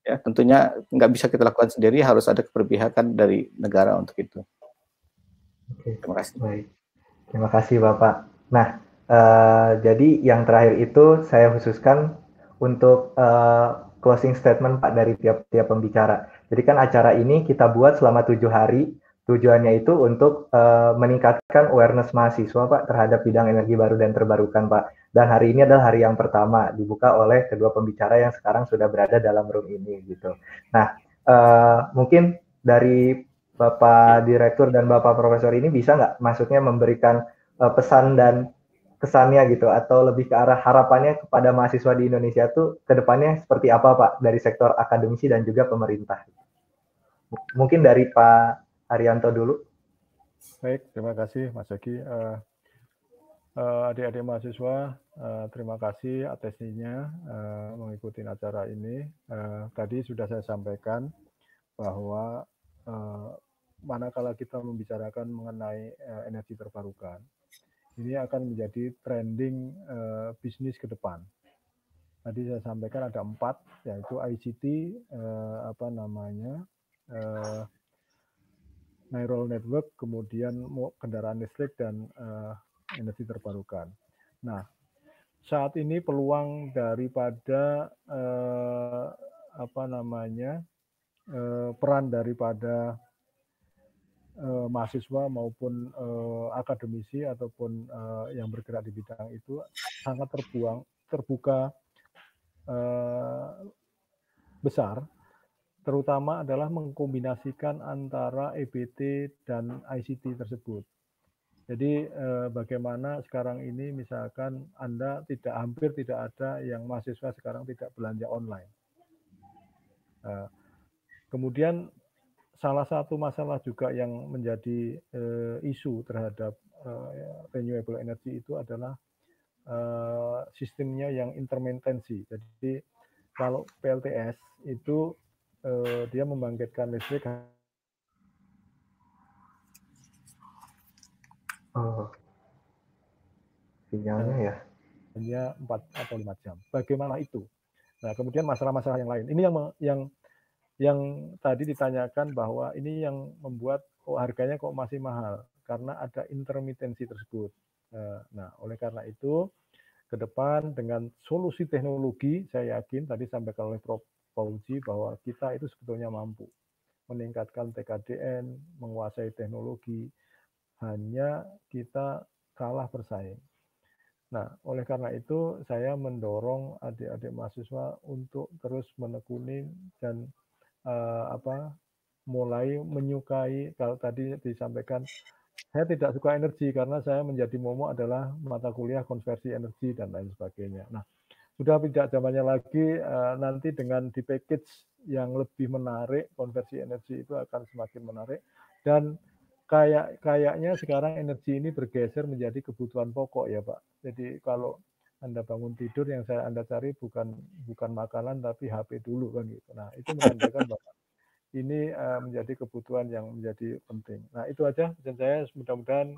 Ya, tentunya nggak bisa kita lakukan sendiri, harus ada keberpihakan dari negara untuk itu.
Oke, terima kasih. Baik. Terima kasih Bapak. Nah, uh, jadi yang terakhir itu saya khususkan untuk uh, closing statement Pak dari tiap-tiap pembicara. Jadi kan acara ini kita buat selama tujuh hari. Tujuannya itu untuk uh, meningkatkan awareness mahasiswa Pak terhadap bidang energi baru dan terbarukan Pak. Dan hari ini adalah hari yang pertama dibuka oleh kedua pembicara yang sekarang sudah berada dalam room ini gitu. Nah, uh, mungkin dari Bapak Direktur dan Bapak Profesor ini bisa nggak maksudnya memberikan uh, pesan dan kesannya gitu atau lebih ke arah harapannya kepada mahasiswa di Indonesia tuh kedepannya seperti apa Pak dari sektor akademisi dan juga pemerintah? mungkin dari Pak Arianto dulu. Baik, terima kasih Mas Yogi. Uh,
Eh, adik-adik mahasiswa, eh, terima kasih atesinya eh, mengikuti acara ini. Tadi sudah saya sampaikan bahwa manakala kita membicarakan mengenai energi terbarukan, ini akan menjadi trending bisnis ke depan. Tadi saya sampaikan ada empat, yaitu ICT, apa namanya, neural network, kemudian kendaraan listrik dan energi terbarukan. Nah, saat ini peluang daripada eh, apa namanya eh, peran daripada eh, mahasiswa maupun eh, akademisi ataupun eh, yang bergerak di bidang itu sangat terbuang terbuka eh, besar terutama adalah mengkombinasikan antara EBT dan ICT tersebut jadi eh, bagaimana sekarang ini misalkan Anda tidak hampir tidak ada yang mahasiswa sekarang tidak belanja online. Eh, kemudian salah satu masalah juga yang menjadi eh, isu terhadap eh, renewable energy itu adalah eh, sistemnya yang intermentensi. Jadi kalau PLTS itu eh, dia membangkitkan listrik oh.
sinyalnya ya
hanya empat atau lima jam bagaimana itu nah kemudian masalah-masalah yang lain ini yang yang yang tadi ditanyakan bahwa ini yang membuat oh, harganya kok masih mahal karena ada intermitensi tersebut eh, nah oleh karena itu ke depan dengan solusi teknologi saya yakin tadi sampaikan oleh Prof fauzi bahwa kita itu sebetulnya mampu meningkatkan TKDN, menguasai teknologi, hanya kita kalah bersaing. Nah, oleh karena itu saya mendorong adik-adik mahasiswa untuk terus menekuni dan uh, apa mulai menyukai kalau tadi disampaikan saya tidak suka energi karena saya menjadi momo adalah mata kuliah konversi energi dan lain sebagainya. Nah, sudah tidak zamannya lagi uh, nanti dengan di package yang lebih menarik konversi energi itu akan semakin menarik dan kayak kayaknya sekarang energi ini bergeser menjadi kebutuhan pokok ya Pak. Jadi kalau anda bangun tidur yang saya Anda cari bukan bukan makanan tapi HP dulu kan gitu. Nah, itu menandakan bahwa ini uh, menjadi kebutuhan yang menjadi penting. Nah, itu aja dan saya mudah-mudahan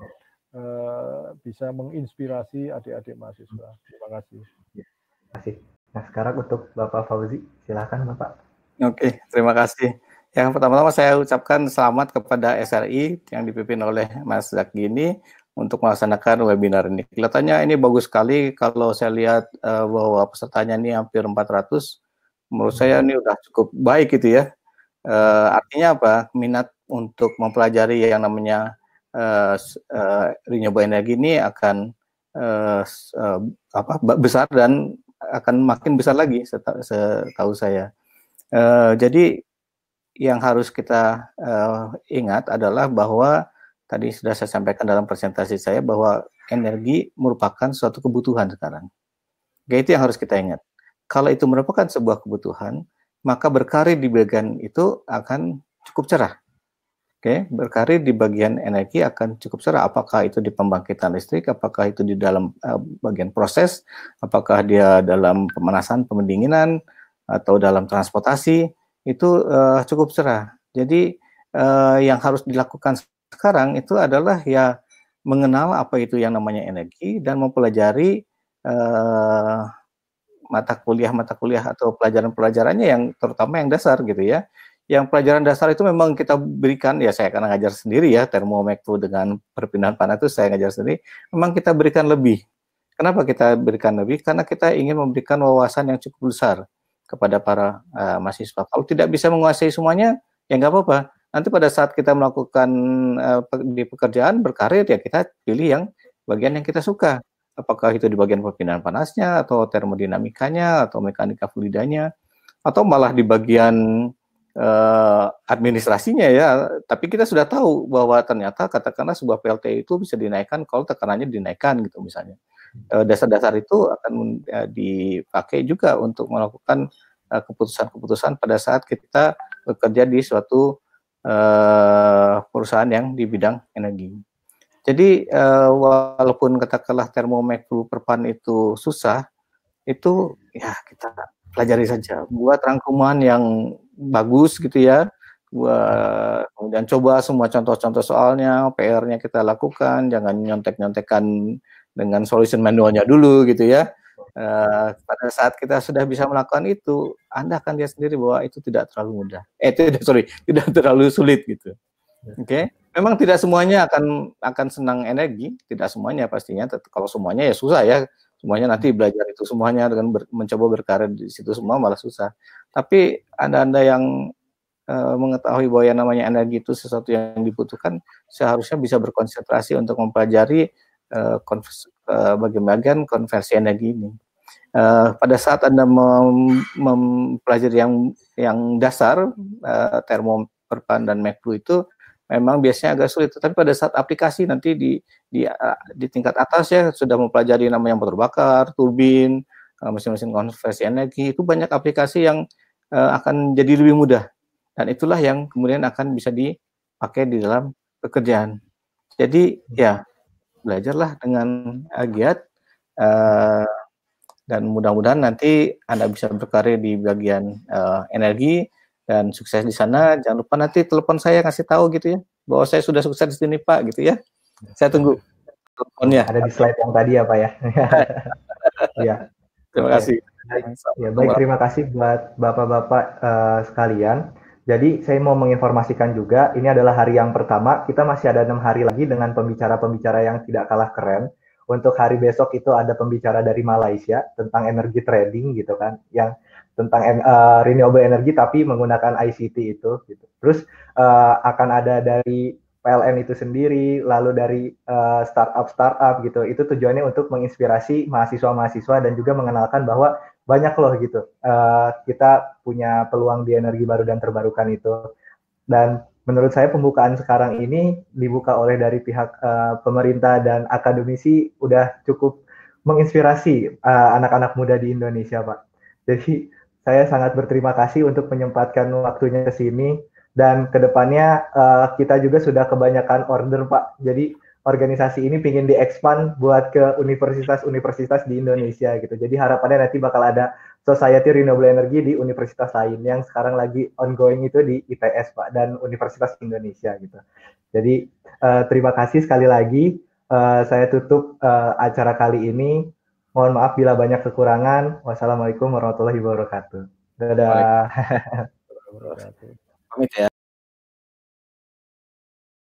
uh, bisa menginspirasi adik-adik mahasiswa. Terima kasih. Ya,
terima kasih. Nah, sekarang untuk Bapak Fauzi, silakan Bapak. Oke,
terima kasih. Yang pertama-tama saya ucapkan selamat kepada SRI yang dipimpin oleh Mas Zakini untuk melaksanakan webinar ini. Kelihatannya ini bagus sekali kalau saya lihat eh, bahwa pesertanya ini hampir 400. Menurut saya ini sudah cukup baik gitu ya. Eh, artinya apa? Minat untuk mempelajari yang namanya eh, renewable energy ini akan apa besar dan akan makin besar lagi setahu saya. Uh, jadi yang harus kita uh, ingat adalah bahwa tadi sudah saya sampaikan dalam presentasi saya bahwa energi merupakan suatu kebutuhan sekarang. Oke, itu yang harus kita ingat. Kalau itu merupakan sebuah kebutuhan, maka berkarir di bagian itu akan cukup cerah. Oke, berkarir di bagian energi akan cukup cerah. Apakah itu di pembangkitan listrik, apakah itu di dalam uh, bagian proses, apakah dia dalam pemanasan, pendinginan, atau dalam transportasi, itu uh, cukup cerah. Jadi uh, yang harus dilakukan sekarang itu adalah ya mengenal apa itu yang namanya energi dan mempelajari uh, mata kuliah mata kuliah atau pelajaran-pelajarannya yang terutama yang dasar gitu ya. Yang pelajaran dasar itu memang kita berikan ya saya akan ngajar sendiri ya termomektu dengan perpindahan panas itu saya ngajar sendiri. Memang kita berikan lebih. Kenapa kita berikan lebih? Karena kita ingin memberikan wawasan yang cukup besar kepada para uh, mahasiswa. Kalau tidak bisa menguasai semuanya, ya nggak apa-apa. Nanti pada saat kita melakukan uh, di pekerjaan berkarir ya kita pilih yang bagian yang kita suka. Apakah itu di bagian pembinaan panasnya atau termodinamikanya atau mekanika fluidanya atau malah di bagian uh, administrasinya ya. Tapi kita sudah tahu bahwa ternyata katakanlah sebuah PLT itu bisa dinaikkan kalau tekanannya dinaikkan gitu misalnya Eh, dasar-dasar itu akan eh, dipakai juga untuk melakukan eh, keputusan-keputusan pada saat kita bekerja di suatu perusahaan yang di bidang energi. Jadi walaupun katakanlah termomekru perpan itu susah, itu ya kita pelajari saja. Buat rangkuman yang bagus gitu ya, buat kemudian coba semua contoh-contoh soalnya, PR-nya kita lakukan, jangan nyontek-nyontekan dengan solution manualnya dulu gitu ya. Uh, pada saat kita sudah bisa melakukan itu, Anda akan lihat sendiri bahwa itu tidak terlalu mudah.
Eh tidak sorry, tidak
terlalu sulit gitu. Ya. Oke, okay? memang tidak semuanya akan akan senang energi, tidak semuanya pastinya. Kalau semuanya ya susah ya, semuanya nanti hmm. belajar itu semuanya dengan ber, mencoba berkarir di situ semua malah susah. Tapi anda-anda yang uh, mengetahui bahwa yang namanya energi itu sesuatu yang dibutuhkan, seharusnya bisa berkonsentrasi untuk mempelajari Eh, konvers, eh, bagian-bagian konversi energi ini. Uh, pada saat Anda mem mempelajari yang yang dasar uh, termoperpan dan mekru itu memang biasanya agak sulit. Tapi pada saat aplikasi nanti di di, uh, di tingkat atas ya sudah mempelajari namanya motor bakar, turbin, uh, mesin-mesin konversi energi itu banyak aplikasi yang uh, akan jadi lebih mudah. Dan itulah yang kemudian akan bisa dipakai di dalam pekerjaan. Jadi ya belajarlah dengan uh, giat uh, dan mudah-mudahan nanti Anda bisa berkarir di bagian uh, energi dan sukses di sana. Jangan lupa nanti telepon saya ngasih tahu gitu ya bahwa saya sudah sukses di sini Pak gitu ya. Saya tunggu
teleponnya. Ada di slide yang tadi ya Pak ya. ya. Terima kasih. Ya, baik, terima kasih buat bapak-bapak uh, sekalian. Jadi saya mau menginformasikan juga, ini adalah hari yang pertama. Kita masih ada enam hari lagi dengan pembicara-pembicara yang tidak kalah keren. Untuk hari besok itu ada pembicara dari Malaysia tentang energi trading gitu kan, yang tentang uh, renewable energy tapi menggunakan ICT itu. Gitu. Terus uh, akan ada dari PLN itu sendiri, lalu dari eh, startup-startup uh, startup -startup, gitu. Itu tujuannya untuk menginspirasi mahasiswa-mahasiswa dan juga mengenalkan bahwa banyak loh gitu. Uh, kita punya peluang di energi baru dan terbarukan itu. Dan menurut saya pembukaan sekarang ini dibuka oleh dari pihak uh, pemerintah dan akademisi udah cukup menginspirasi eh, anak-anak uh, muda di Indonesia, Pak. Jadi saya sangat berterima kasih untuk menyempatkan waktunya ke sini dan kedepannya uh, kita juga sudah kebanyakan order, Pak. Jadi organisasi ini pingin diekspand buat ke universitas-universitas di Indonesia gitu. Jadi harapannya nanti bakal ada Society Renewable Energy di universitas lain yang sekarang lagi ongoing itu di ITS Pak dan Universitas Indonesia gitu. Jadi uh, terima kasih sekali lagi uh, saya tutup uh, acara kali ini. Mohon maaf bila banyak kekurangan. Wassalamualaikum warahmatullahi wabarakatuh. Dadah.
Pamit ya.